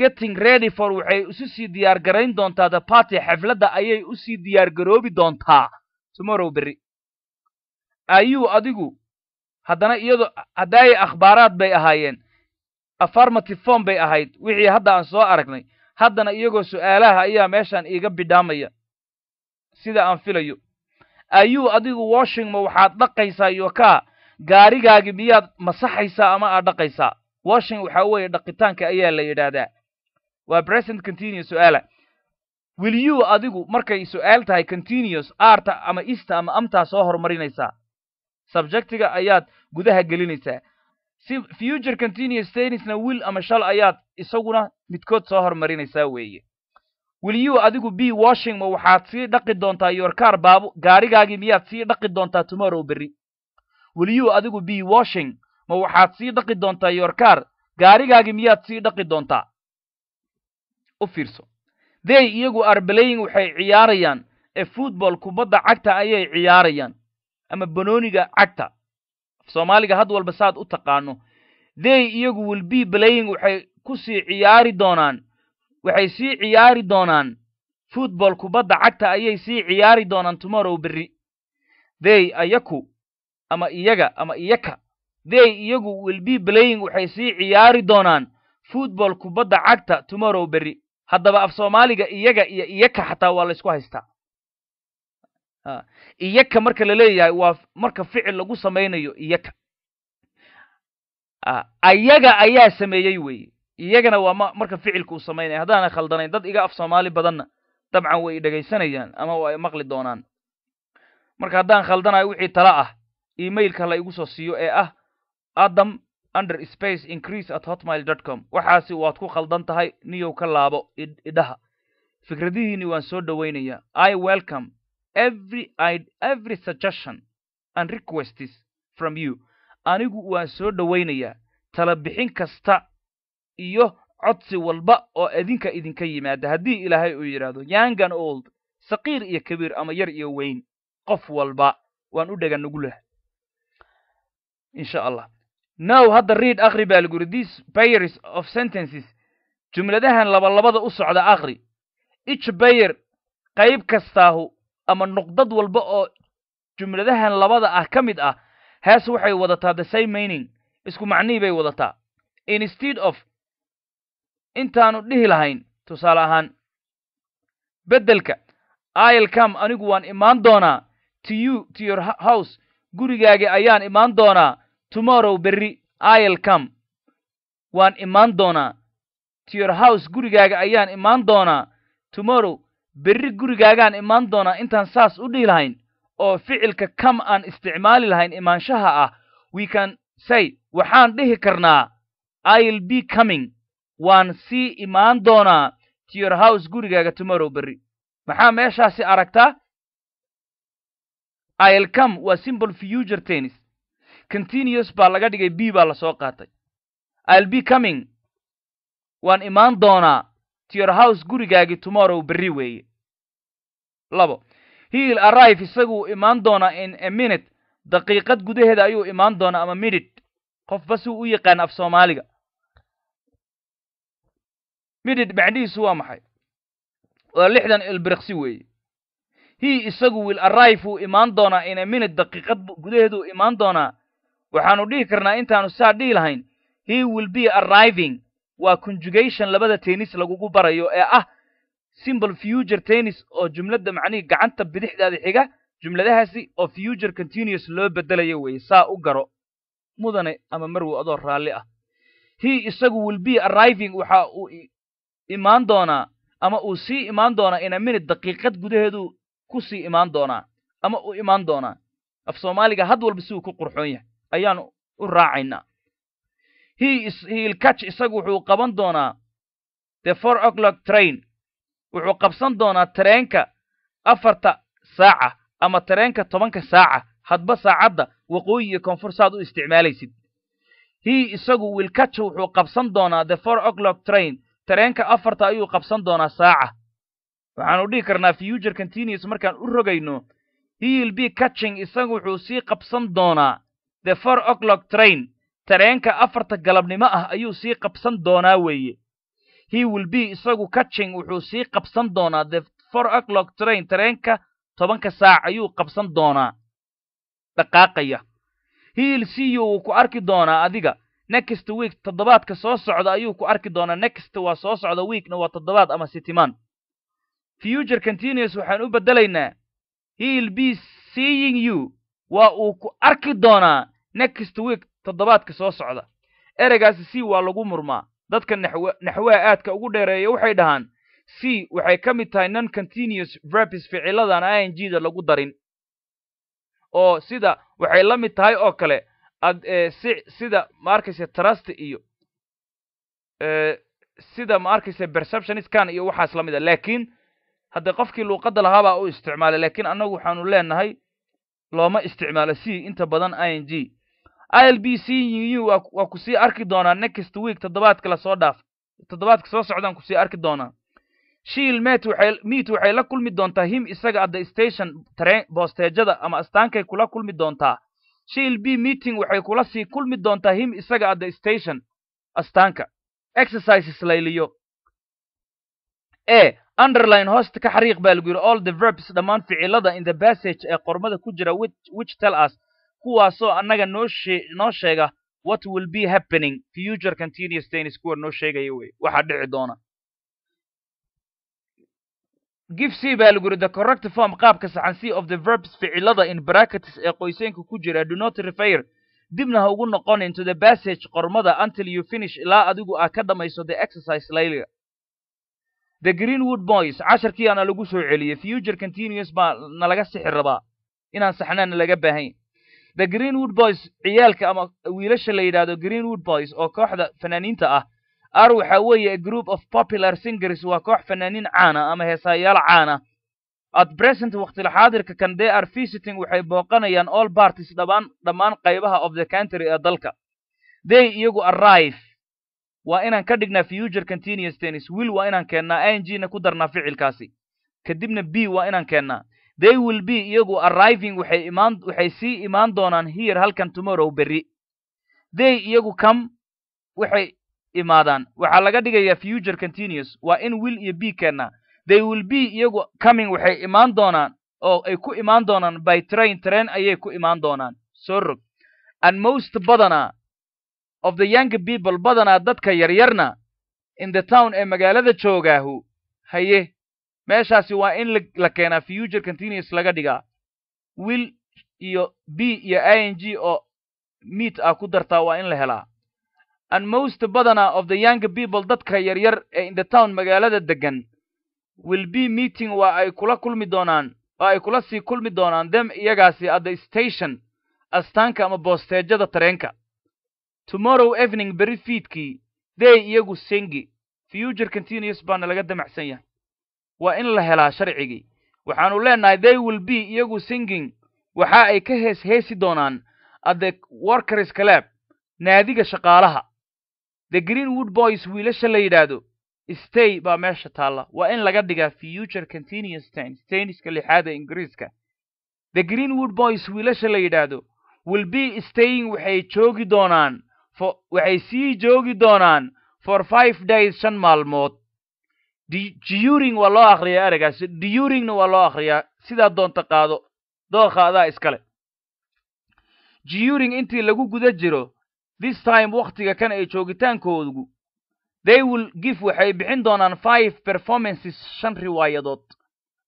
getting ready for waxay isu sii diyaar garayn doontaa the bati xafladda ayay u sii diyaar garoobi doontaa tomorrow berri ayuu adigu haddana iyadu haddaaya akhbaaraad bay ahaayeen affarmative form bay ahayd wixii hadda aan soo aragnay haddana iyagoo su'aalaha ayaa meeshaan iiga bidhaamaya sida aan filayo ayuu adigu washing ma waxaad dhaqaysaa kaa gaarigaagi miyaad masaxaysaa ama aad dhaqaysaa washing waxaa weeye dhaqitaanka ayaa la yidhaahdaa waa present continue su'aala will you adigu markay su'aal tahay continuous aarta ama ista ama amtaa soo horumarinaysaa subjectiga ayaad gudaha gelinaysaa future continuous tennisna will ama shal ayaad isaguna midkood soo hormarinaysaa weeye wiliyu adigu b washing ma waxaad sii dhaqi doontaa yorkaar baabu gaarigaagii miyaad sii dhaqi doontaa tomorrow berri wiliyu adigu b washing ma waxaad sii dhaqi doontaa yorkaar gaarigaagii miyaad sii dhaqi doontaa u fiirso dey iyagu arbalayin waxay ciyaarayaan ee football kubadda cagta ayay ciyaarayaan ama banooniga cagta soomaaliga had walba saad u taqaano dey iyagu wilbi blaying waxay ku sii ciyaari doonaan waxay sii ciyaari doonaan futbol kubadda cagta ayay sii ciyaari doonaan tumorow berri dey ayaku ama iyaga ama iyaka dey iyagu wilbi blaying waxay sii ciyaari doonaan futbol kubadda cagta tumorow berri haddaba af soomaaliga iyaga iyo iyaka xataa waa laysku haystaa iyaka marka laleeyahay waa marka ficil lagu samaynayo iyaka ayaga ayaa sameeyey weeye iyagana waa marka ficilka uu samaynaya haddaana khaldanayn dad iga af soomaali badanna dabcan way dhegaysanayaan ama way maqli doonaan marka haddaan khaldanayo wixii tala ah emailka la igu soo siiyo ee ah adam under space increase at hotmail dot com waxaasi waad ku khaldan tahay niyow ka laabo idhaha fikradihiini waan soo dhowaynayaa i welcome every every suggestion and requests from you anigu waan soo dhowaynayaa tala bixin kasta iyo codsi walba oo idinka idinka yimaada haddii ilaahay uu yidhaahdo young and old saqiir iyo kabiir ama yar iyo weyn qof walba waan u dhagan nugula insha allah now hadda read akri baa laguri this pairs of sentences jumladahan labalabada u socda akri ich bayr qayb kastaahu ama nuqdad walba oo jumladahan labada ah ka mid ah hees waxay wadataa the same meaning isku macnihii bay wadataa instead of intaanu dhihi lahayn tusaale ahaan beddelka il kam anigu waan imaan doonaa to you to your house gurigaagi ayaan imaan doonaa tomorrow berri il kam waan imaan doonaa to your house gurigaaga ayaan imaan doonaa tomorrow berri gurigaagaan imaan doonaa intaan saas u dhihi lahayn oo ficilka kam aan isticmaali lahayn imaanshaha ah wikan say waxaan dhihi karnaa i'll be coming waan sii imaan doonaa tiyor house gurigaaga tomorrow berri maxaa meeshaasi aragtaa i'll come waa symbol future tennis continuous baa laga dhigay b baa lasoo qaatay il be coming waan imaan doonaa to house gurigaagii tomorrow berri weeye labo hiil arrive isagu imaan doonaa in a minute daqiiqad gudaheeda ayuu imaan doonaa ama midid qofba suu u yaqaan af soomaaliga midid macnihiisu waa maxay waa lixdan ilbiriqsi weeye hii isagu wil arrive uu imaan doonaa in a minute daqiiqad gudaheedu imaan doonaa waxaannu dhihi karnaa intaannu saa dhihi lahayn he will be arriving waa conjugation labada tennis lagugu barayo ee ah simple future tennis oo jumladda macnihii gacanta bidixdaada xiga jumladahaasi oo future continuous loo bedelayo weeye saa u garo mudane ama marwe adoo raalli ah he isagu will be arriving waxa uu imaan doonaa ama uu sii imaan doonaa ina minid daqiiqad gudaheedu ku sii imaan doonaa ama uu imaan doonaa af soomaaliga had walba si uu ku qurxoon yahay ayaan u raacaynaa he he'll catch isagu wuxuu qaban doonaa the four o'clock train wuxuu qabsan doonaa tareenka afarta saaca ama tareenka tobanka saaca hadba saacadda waqooyi iyo koonfur saad u isticmaalaysid he isagu will wuxuu qabsan doonaa the four o'clock train tareenka afarta ayuu qabsan doonaa saaca waxaanu dhihi karnaa future continuous markaan u rogayno he will catching isagu wuxuu sii qabsan doonaa the four o'clock train tareenka afarta galabnimo ah ayuu sii qabsan doonaa weeye he will be isagu kaching wuxuu sii qabsan doonaa the four o'clock train tareenka tobanka saac ayuu qabsan doonaa dhaqaaqaya hiil siyo wuu ku arki doonaa adiga next week toddobaadka soo socda ayuu ku arki doonaa next waa soo socda weekna waa toddobaad ama sitimaan future continuous waxaan u beddelaynaa he'll be seeing you waa uu ku arki doonaa next week toddobaadka soo socda eregaasi c waa lagu murmaa dadka naxwaha aadka ugu dheereeya waxay dhahaan c waxay ka mid tahay non continuous verbis ficiladan i g da lagu darin oo sida waxay la mid tahay oo kale e, sida ma trust iyo e, sida ma arkaysa iyo waxaas la mid a ah. laakiin haddee qofkii luuqadda lahaabaa u isticmaalay laakiin annagu waxaanu leenahay looma isticmaalo c inta badan i ilbc u waa kusii arki doonaa next week toddobaadka lasoo dhaaf todobaadka soo socdaan kusii arki doonaa shiil met waxay la kulmi doontaa him isaga athe station taren boosteejada ama astaankay kula kulmi doontaa shiil b meeting waxay kula sii kulmi doontaa him isaga athe station astaanka exercises layliyo e underline hoosta ka xariiq baa lagu yidhi all the verbs dhammaan ficilada in the passage ee qormada ku jira which tell us kuwaasoo annaga noo sheega what will be happening future continuous tennis kuwa noo sheegaya wey waxaa dhici doona give baa lagu yidhi the correct form qaabka saxan c of the verbs ficilada in brackets ee qoyseenka ku jira do not refer dibna ha ugu noqon into the passage qormada until you finish ilaa adigu aad ka dhammayso the exercise layliga the greenwood boys casharkii aana lagu soo celiyey future continuous baa nalaga sixi rabaa inaan saxnaa nalaga baahanyahy the greenwood boys ciyaalka ama wiilasha la yidhaahdo greenwood boys oo kooxda fanaaniinta ah ar waxa weeye a group of popular singers waa koox fanaaniin caana ah ama heesaayaal caana ah. at present waktila xaadirka kan they are visiting waxay booqanayaan all parties dhammaan dhammaan qaybaha of the country ee dalka they iyagu arrive waa inaan ka dhignaa future continuous tennis will waa inaan keennaa na ku darnaa ficilkaasi kadibna b waa inaan keennaa they will be iyagu arriving waxay imaan waxay sii imaan doonaan here halkan tomorrow berri they iyagu come waxay imaadaan waxaa laga dhigayaa future continuous waa in will iyo b keennaa they will be iyagu coming waxay imaan doonaan oo ay ku imaan doonaan by train train ayay ku imaan doonaan soo rog and most badanaa of the young people badanaa dadka yaryarna in the town ee magaalada joogaahu haye meeshaasi waa in la keenaa future continuous laga dhigaa will iyo b iyo i n g oo meat ah ku dartaa waa in la helaa and most badana of the young people dadka yaryar ee in the town magaalada degan will be meeting waa ay kula kulmi doonaan oo ay kula sii kulmi doonaan them iyagaasi at the station astaanka ama boosteejada tareenka tomorrow evening beri fiidkii day iyagu sengi future continuous baana laga damacsan yahay waa in la helaa sharcigii waxaanu leenahay they will be iyagu singing waxa ay ka hees heesi doonaan athe workers clab naadiga shaqaalaha the greenwood boys wiilasha la yidhaahdo stay baa meesha taalla waa in laga dhigaa future continuous tense tenniska lixaada ingiriiska the greenwood boys wiilasha la yidhaahdo will be staying waxay joogi doonaan waxay sii joogi doonaan for five days shan maalmood diyuring waa loo akriyaa ereygaasi diyuringna waa loo akhriyaa sidaa doonta qaado dookha adaa iskale diyuring intii lagu guda jiro this time wakhtiga kan ee joogitaankoodu they will give waxay bixin doonaan five performances shan riwaayadood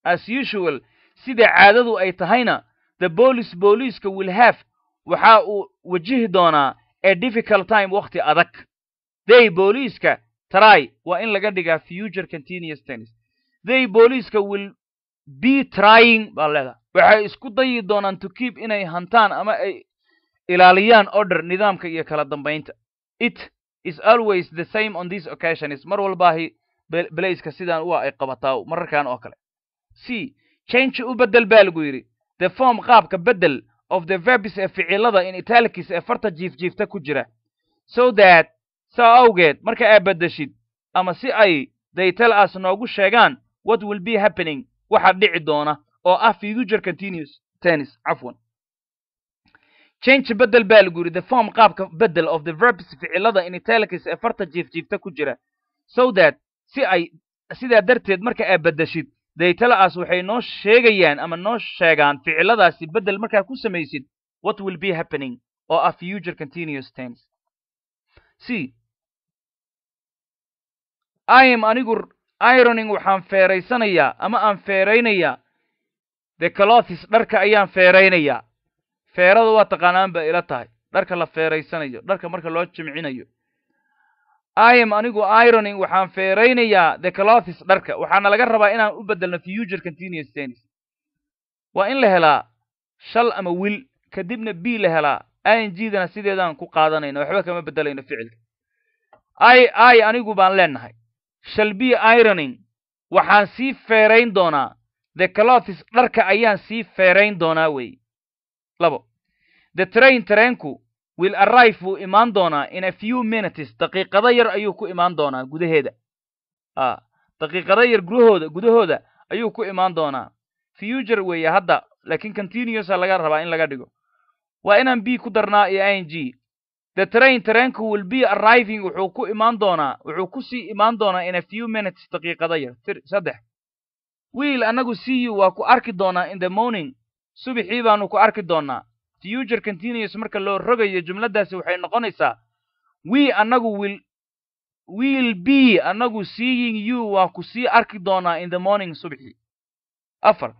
as usual sida caadadu ay tahayna the bolis booliiska will have waxaa uu wajihi doonaa a difficult time wakhti adag they booliiska try waa in laga dhigaa future continuous tense they booliiska will be trying baa leedaha waxay isku dayi doonaan to keep inay hantaan ama ay ilaaliyaan order nidaamka iyo kala dambaynta it is always the same on these occasions mar walbaahi belayska sidaan waa ah ay qabataa mararkan oo kale c change u bedel baa lagu yidhi the form qaabka bedel of the verbs ee ficilada in italicis ee farta jiifjiifta ku jira so that saa awgeed marka aad beddeshid ama si ay they tell noogu sheegaan what will be happening waxaa dhici doona oo ah future continuous tennis cafwan change beddel baa lagu yidhi the form qaabka beddel of the verbs ficilada initaalkiisa ee farta jiifjiifta ku jira so that si ay sidaa darteed marka aad beddeshid they tell waxay noo sheegayaan ama noo sheegaan ficiladaasi beddel markaa ku samaysid what will be happening oo ah future continuous tennis c i anigu ironing waxaan feeraysanayaa ama aan feeraynayaa the colothis dharka ayaan feeraynayaa feerada waa taqaanaan ba ila tahay dharka la feeraysanayo dharka marka loo jimcinayo i anigu ironing waxaan feeraynayaa the colothis dharka waxaana laga rabaa inaan u bedelno future continuous waa in la helaa shal ama wil kadibna b la helaa ingdana sideedaan ku qaadanayna waxba kama beddelayno ficilka i ay anigu baan leenahay shall be ironing waxaan sii feerayn doonaa the clothes dharka ayaan sii feerayn doonaa weeye labo the train tareenku will arrive buu imaan doonaa in a few minutes daqiiqado yar ayuu ku imaan doonaa gudaheeda a daqiiqado yar gudahooda gudahooda ayuu ku imaan doonaa future weeye hadda laakiin continuousa laga rabaa in laga dhigo waa inaan b ku darnaa iyo i n g the train trainku will be arriving wuxuu ku imaan doonaa wuxuu ku sii imaan doonaa in a few minutes daqiiqada yar saddex wiil annagu see you waa ku arki doonaa in the morning subaxii baanu ku arki doonaa future continuous marka loo rogayo jumladdaasi waxay noqonaysaa we annagu will will be annagu seeing you waa ku sii arki doonaa in the morning subaxii afar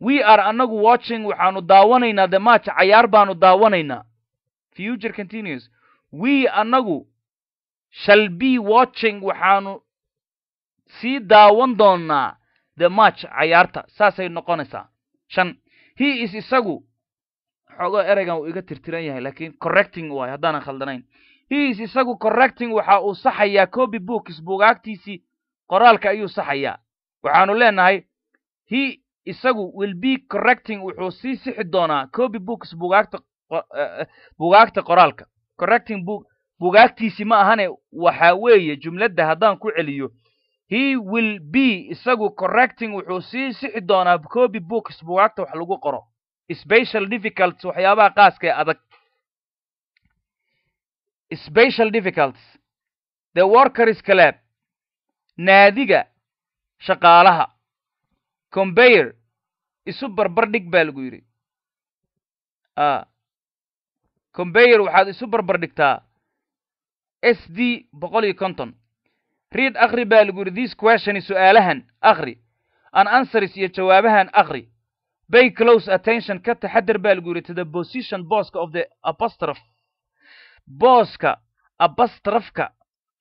we are annagu watching waxaanu daawanaynaa the match cayaar baanu daawanaynaa future continuous we annagu shall be watching waxaanu sii daawan doonaa the match cayaarta saasay noqonaysaa shan he is isagu xoogo ereygan uu iga tirtiran yahay laakiin correcting waayo haddaanan khaldanayn he is isagu correcting waxa uu saxayaa copy books bugaagtiisii qoraalka ayuu saxayaa waxaanu leenahay he isagu will be correcting wuxuu sii sixi doonaa copy books buugaagta E, e, bugaagta qoraalka correcting book bugaagtiisi ma ahane waxa weeye jumladda haddaan ku celiyo he will be isagu correcting wuxuu sii sixi doonaa coby books bugaagta wax lagu qoro special difficults waxyaabaha qaaskae adag special difficults the workers clab naadiga shaqaalaha combayer isu barbar dhig baa lagu yidhi ah combeyer waxaad isu barbar dhigtaa s d boqol iyo konton riid akhri baa lagu yidhi dis questioni su'aalahan akhri an ansaris iyo jawaabahan akhri bay close attention ka taxadar baa lagu yidhi to the position booska of the abastroph booska abastrafka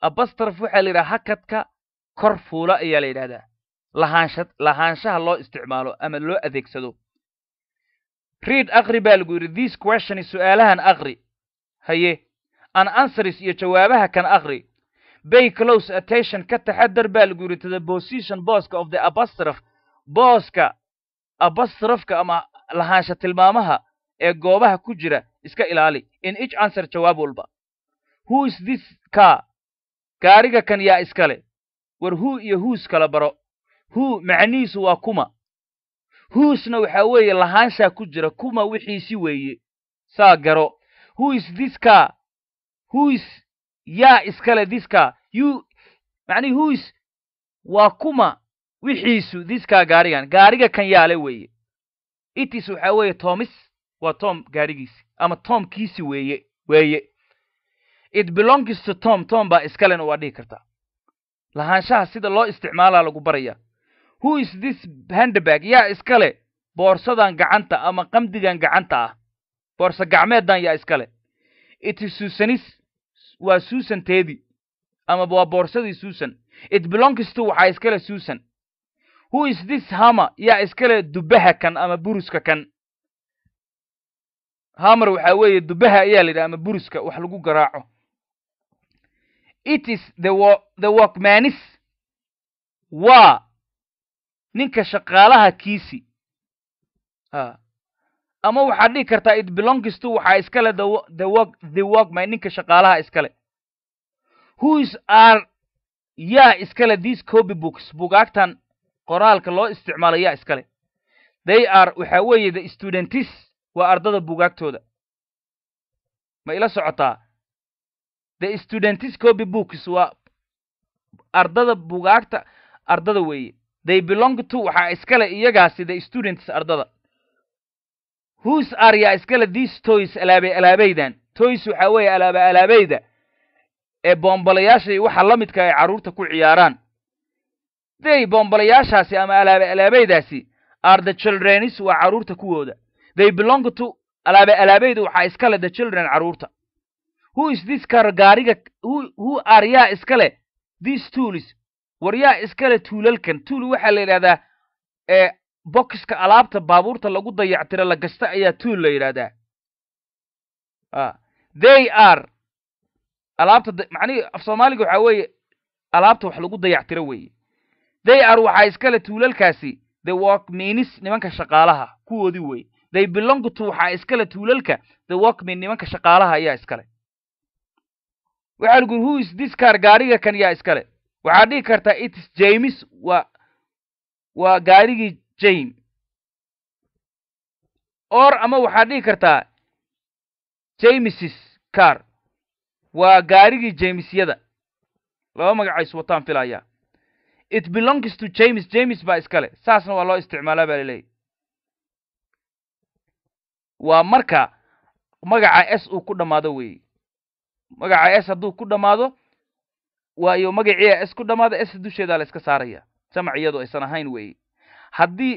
abastrof waxaa la yidhaha hakadka kor fuula ayaa la yidhahdaa lahaanshaha loo isticmaalo ama loo adeegsado reid akri baa lagu yidhi this questioni su'aalahan aqri haye an ansaris iyo jawaabaha kan aqri bay close attention ka taxadar baa lagu yidhi to the position booska of the abastrof booska abastrofka ama lahaansha tilmaamaha ee goobaha ku jira iska ilaali in each answer jawaab walba who is this car gaariga kan yaa iskale war huu iyo huus kala baro huu macnihiisu waa kuma whosna waxaa weeye lahaanshaa ku jira kuma wixiisi weeye saa garo whois thiska whois yaa iskale thiska you macnihi whois waa kuma wixiisu thiskaa gaarigan gaariga kan yaale weeye itis waxa weeye tomis waa tom gaarigiisi ama tomkiisi weeye weeye it belongs to tom tom baa iskalen waa dhihi kartaa lahaanshaha sida loo isticmaalaa lagu baraya who is this handabag yaa iskale boorsadan gacanta ama qamdigan gacanta ah boorso gacmeedan yaa iskale it is susanis waa suusanteedii ama waa boorsadii suusan it belongs to waxaa iskale suusan who is this hama yaa iskale dubaha kan ama buruska kan hamar waxaa weeye dubaha ayaa la yidhaha ama buruska wax lagu garaaco it is the, the workmanis waa ninka shaqaalaha kiisi ama waxaad dhihi kartaa it belongs to waxaa iskale the workmy ninka shaqaalaha iskale whos are yaa iskale these copy books bugaagtan qoraalka loo isticmaalo yaa iskale they are waxaa weeye the studentis waa ardada bugaagtooda ma ila socotaa the studentis copy books waa ardada bugaagta ardada weeye they belong to waxaa iskale iyagaasi the students ardada whos are yaa iskale these toys alaabe alaabaydan toys waxaa weeye alaaba alaabayda ee boombalayaashay waxa la midka ay carruurta ku ciyaaraan they boombalayaashaasi ama alaabe alaabaydaasi are the childrenis waa carruurta kuwooda they belong to alaabe alaabayda waxaa iskale the children carruurta who is this car gaariga who are yaa iskale these tools war iskale tuulalkan tuul waxaa la yidhahdaa ee bokiska alaabta baabuurta lagu dayactiro la gasta ayaa tuul la yidhahdaa they are alaabta macnihii af soomaaliga waxaa weeye alaabta wax lagu dayactiro weeye they are waxaa iskale tuulalkaasi the workmenis nimanka shaqaalaha kuwoodii weeye they belong to waxaa iskale tuulalka the workmen nimanka shaqaalaha ayaa iskale waxaa laguuri who is this car gaariga kan yaa iskale waxaad dhihi kartaa itis james wa waa gaarigii jame or ama waxaad dhihi kartaa jameses car waa gaarigii jamesyada laba magacaysu wataan filaya it belongs to james james baa leh saasna waa loo isticmaalaa baa laleeyahy waa marka magaca s uu ku dhammaado weeye magaca s hadduu ku dhammaado waayo magaciia isku dhammaada s dusheeda la iska saaraya samaciyadu aysan ahayn weeye haddii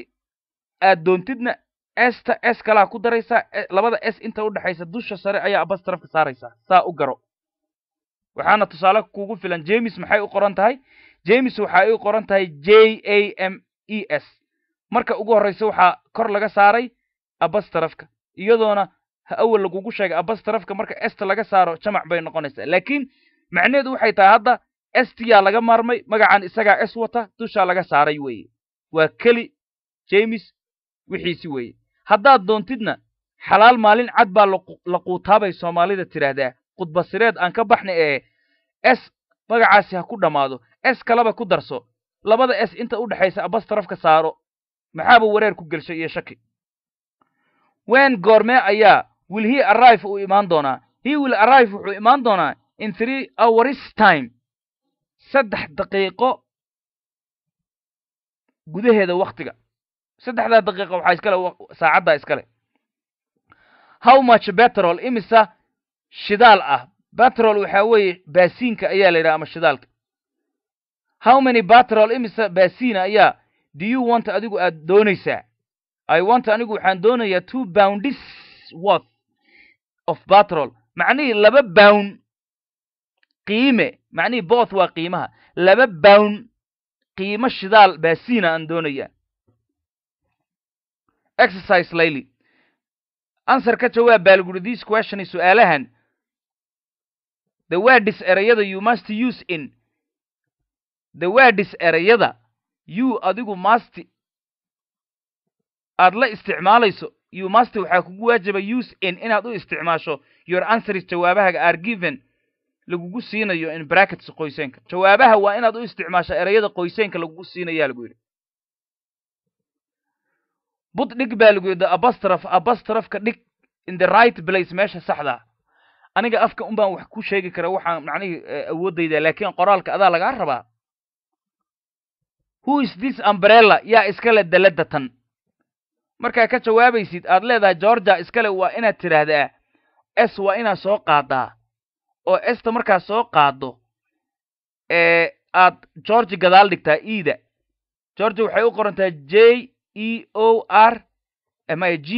aad doontidna esta s kalaa ku daraysaa e, labada s inta u dhexaysa dusha sare ayaa abas tarafka saaraysaa saa u garo waxaana tusaale kuugu filan jemis maxay u qoran tahay jemis waxay u qoran tahay j a m e s marka ugu horraysa waxaa kor laga saaray abas tarafka iyadoona awal lagugu sheegay abas tarafka marka esta laga saaro jamac bay noqonaysaa laakiin macnaheedu waxay tahay hadda stiyaa laga maarmay magacan isagaa es wata dushaa laga saaray weeye waa keli jeemis wixiisi weeye haddaad doontidna xalaal maalin cad baa la quutaabay soomaalida tidhaahdaa qudbasireed aan ka baxna ee es magacaasi ha ku dhammaado es kaleba ku darso labada es inta u dhexaysa abas tarafka saaro maxaaba wareer ku gelshay iyo shaki wen goormee ayaa will hi arrive uu imaan doonaa he will arrive wuxuu imaan doonaa in three hours time saddex daqiiqo gudaheeda waktiga saddexdaa daqiiqo waxaa iskale saacaddaa iskale how much betrol imisa shidaal ah betrol waxaa weeye baasiinka ayaa la yidhaha ama shidaalka how many batrol imisa baasiina ayaa do you want adigu aad doonaysaa i want anigu waxaan doonayaa two boundis worth of batrol macnihii laba bound qiime macnihii booth waa qiimaha laba bawn qiimo shidaal baa siina aan doonayaa exercise layli ansar ka jawaab baalguri this questioni su-aalahan the wordis erayada you must use in the wordis erayada you adigu must aad la isticmaalayso you must waxaa kugu waajaba use in inaad u isticmaasho your answers jawaabahaga are given lagugu siinayo in brackets qoyseenka jawaabaha waa inaad u isticmaashaa erayada qoyseenka lagugu siinayaa lagu yidhi bud dhig baa lagu yidhi abastraf abastrafka dhig in the right place meesha saxdaa aniga afka unbaan wax ku sheegi kara waxaan macnihii eh, awooddayda laakiin qoraalka adaa lagaa rabaa who is this umbrella yaa iskale daladda tan markaa ka jawaabaysid aad leedahay georgia iskale waa inaad tidhaahdaa s waa inaad soo qaadaa oo esta markaa soo qaado ee aad gorgi gadaal dhigtaa eda george waxay u qorantaa j e o r maya g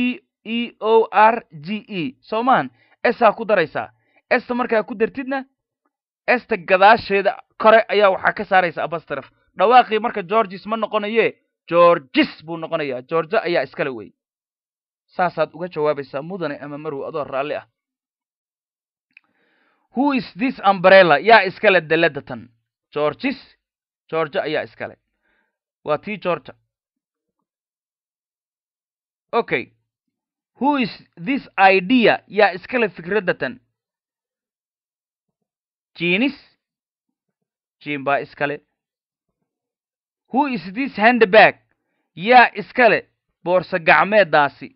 e o r g e soomaan esaa ku daraysaa esta markaa ku dartidna esta gadaasheeda kore ayaa waxaa ka saaraysa abastraf dhawaaqii marka gorges ma noqonaye gorges buu noqonayaa gorge ayaa iskale wey saasaad uga jawaabaysaa mudane ama marow adoo raalli ah who is this umbrella yaa iska le delada tan georges georgia ayaa iska le waa tii georgia okay who is this idea yaa iska le fikradda tan jiinis jiin baa iskale who is this handbag eh, eh, yaa iska iskale boorso gacmeeddaasi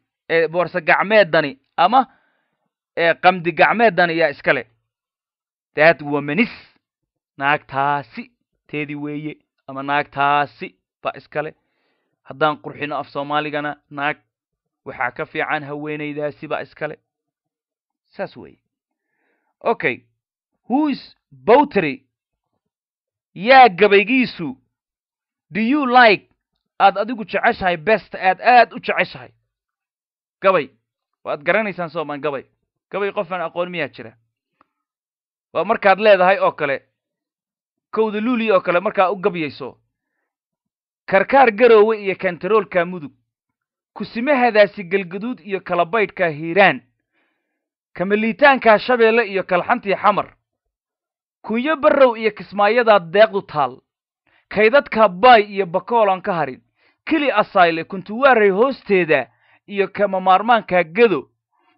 boorsa gacmeeddani ama qamdi gacmeeddani yaa iska iskale that womanis naagtaasi teedi weeye ama naagtaasi ba iskale haddaan qurxino af soomaaligana naag waxaa ka fiican haweenaydaasi ba iskale saas weeye okay whois bowtery yaa gabaygiisu do you like aad adigu jeceshahay best aad aad u jeceshahay gabay waad garanaysaan soomaan gabay gabay qofaan aqoon miyaa jira waa markaad leedahay oo kale kowda luulii oo kale markaa u gabyayso karkaar garoowe iyo kantaroolkaa mudug kusimahadaasi galgaduud iyo kala hiiraan kamaliitaankaa shabeelle iyo kalxantii xamar kunyo barrow iyo kismaayadaa deeqdu taal kaydadka baay iyo bakoolaan ka harin keli asayle kuntuwaaray hoosteeda iyo kamamaarmaanka gado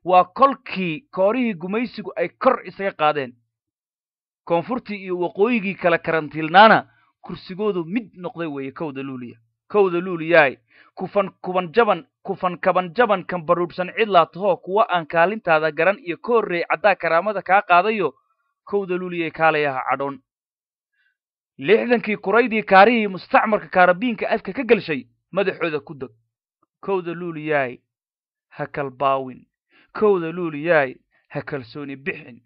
waa kolkii koorihii gumaysigu ay kor isaga qaadeen koonfurtii iyo waqooyigii kala karantiilnaana kursigoodu mid noqday weeye kowda luuliya kowda luuliyaay kufan kuban jaban kufan kaban jaban kan baruudhsan cidlaa tahoo kuwa aan kaalintaada garan iyo ka horreey caddaa karaamada kaa qaadayo kowda luuliyay kaalayaha cadhoon lixdankii kuraydii kaarihii mustacmarka kaarabiinka afka ka gelshay madaxooda ku dog kowda luuliyaay ha kalbaawin kowda luuliyaay ha kalsooni bixin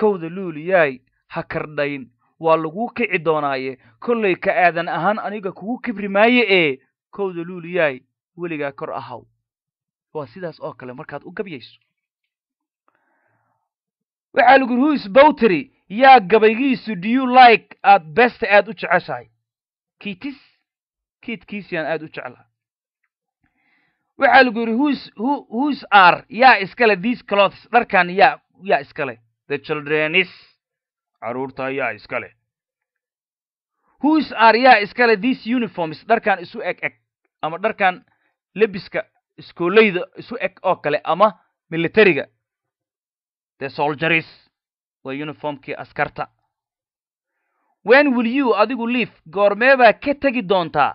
kowda luuliyaay ha kardhayn waa laguu kici doonaaye kollay ka aadan ahaan aniga kugu kibri maaye ee kowda luuliyaay weligaa kor ahaw waa sidaas oo kale markaad u gabyayso waxaa laguri huis bowtry yaa gabaygiisu diyou like aad besta aad u jeceshahay kiitis kiidkiisiyaan aad u jeclaha waxaa lagu yidhi hus ar yaa iskale these cloths dharkan yaa yaa iskale the childrenis caruurta ayaa iska leh whos are yaa iskale this uniforms dharkan isu eg eg ama dharkan lebiska iskooleyda isu eg oo kale ama militariga the soljaris waa uniformkii askarta wen will you adigu liif baa ka tegi doontaa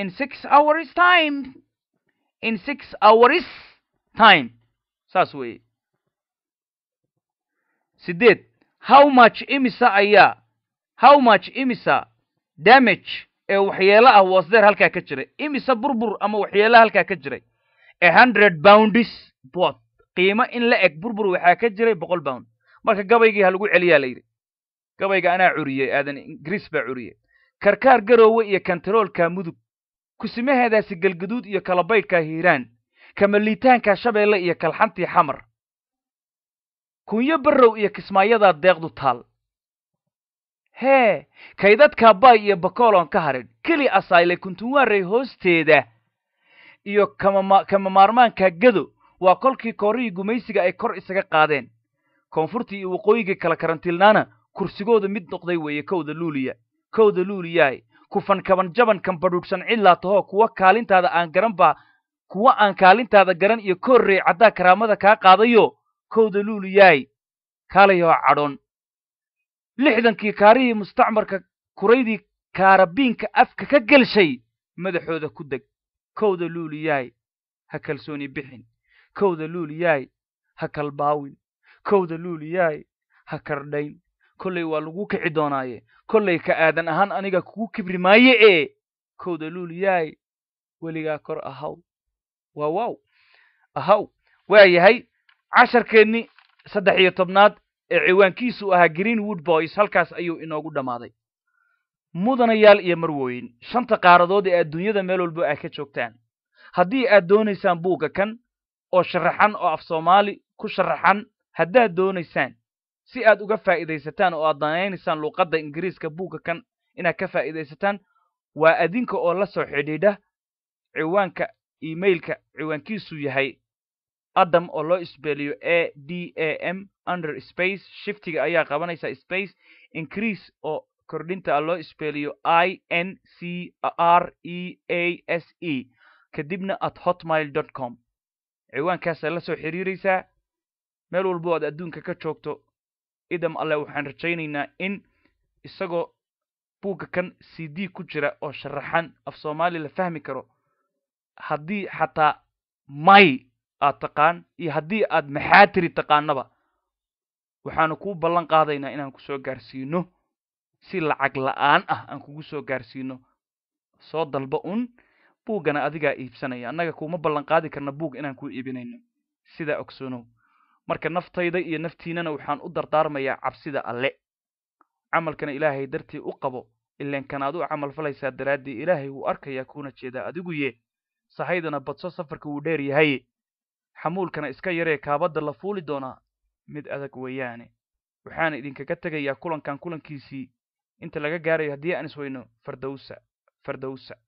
in six hours time in six hours time saas weye sideed how much imisa ayaa how much imisa damage ee waxyeelo ah was halkaa ka jiray imisa burbur ama waxyeelaha halkaa ka jiray e hundred boundis bot qiimo in la eg burbur waxaa ka jiray boqol bound marka gabaygii ha lagu celiyaa yidhi gabayga anaa curiyey aadan ingiriis baa curiyey karkaar garoowe iyo kantaroolka mudug kusimaheedaasi galgaduud iyo kalabaydhka hiiraan kamaliitaanka shabeelle iyo kalxantii xamar kunyo barrow iyo kismaayadaa deeqdu taal hee kaydadkaa baay iyo bakooloon ka hadhin keli asayle kuntunwaarey hoosteeda iyo kama maarmaanka gado waa kolkii koorihii gumaysiga ay kor isaga qaadeen koonfurtii iyo waqooyigii kala karantiilnaana kursigooda mid noqday weeye kowda luuliya kowda luuliyaay kufan kaban jaban kambadhuudhsan cidlaa tahoo kuwa kaalintaada aan garan baa kuwa aan kaalintaada garan iyo koorrey caddaa karaamada kaa qaadayo kowda yaay kaalayoo cadhon lixdankii kaarihii mustacmarka kuraydii kaarabiinka afka ka gelshay madaxooda ku deg kowda yaay ha kalsooni bixin kowda yaay ha kalbaawin kowda yaay ha kardhayn kollay waa lagu kici doonaaye kollay ka aadan ahaan aniga kugu kibri maaye ee kowda yaay weligaa kor ahaw waa waaw ahaw waa yahay casharkeenni saddex iyo tobnaad ee ciwaankiisu ahaa green wood boys halkaas ayuu inoogu dhammaaday mudanayaal iyo marwooyin shanta qaaradood ee adduunyada meel walbo ay ka joogtaan haddii aad doonaysaan buugga kan oo sharaxan oo af soomaali ku sharaxan haddaad doonaysaan si aad uga faa'iidaysataan oo aad danaynaysaan luuqadda ingiriiska buugga kan inaad ka faa'iidaysataan waa adinka oo la soo xidhiidha ciwaanka emailka ciwaankiisu yahay adam oo loo isbeeliyo a d a m under space shiftiga ayaa qabanaysa space increase oo kordhinta a loo isbeeliyo i n c r e a s e kadibna at hotmile dot com ciwaankaasaa la soo xiriiraysaa meel walbo aad adduunka ka joogto idam alleh waxaan rajaynaynaa in isagoo buugga kan c d ku jira oo sharaxan af soomaali la fahmi karo haddii xataa may aad taqaan iyo haddii aad maxaatiri taqaanaba waxaanu kuu ballan qaadaynaa inaan kusoo gaarsiino si lacag la'aan ah aan kugu soo gaarsiino soo dalba un buuggana adigaa iibsanaya annaga kuuma ballan qaadi karna buug inaan kuu iibinayno sidaa ogsoonow marka naftayda iyo naftiinana waxaan u dardaarmayaa cabsida alle camalkana ilaahay dartii u qabo ileen kanaad u camal falaysaa daraaddii ilaahay wuu arkayaa kuuna jeedaa adigu ye sahaydana badso safarka wuu dheer yahaye xamuulkana iska yaree kaabadda la fuuli doonaa mid adag weeyaane waxaana idinkaga tegayaa kulankan kulankiisii inta laga gaarayo haddii aan isweyno fardowsa fardowsa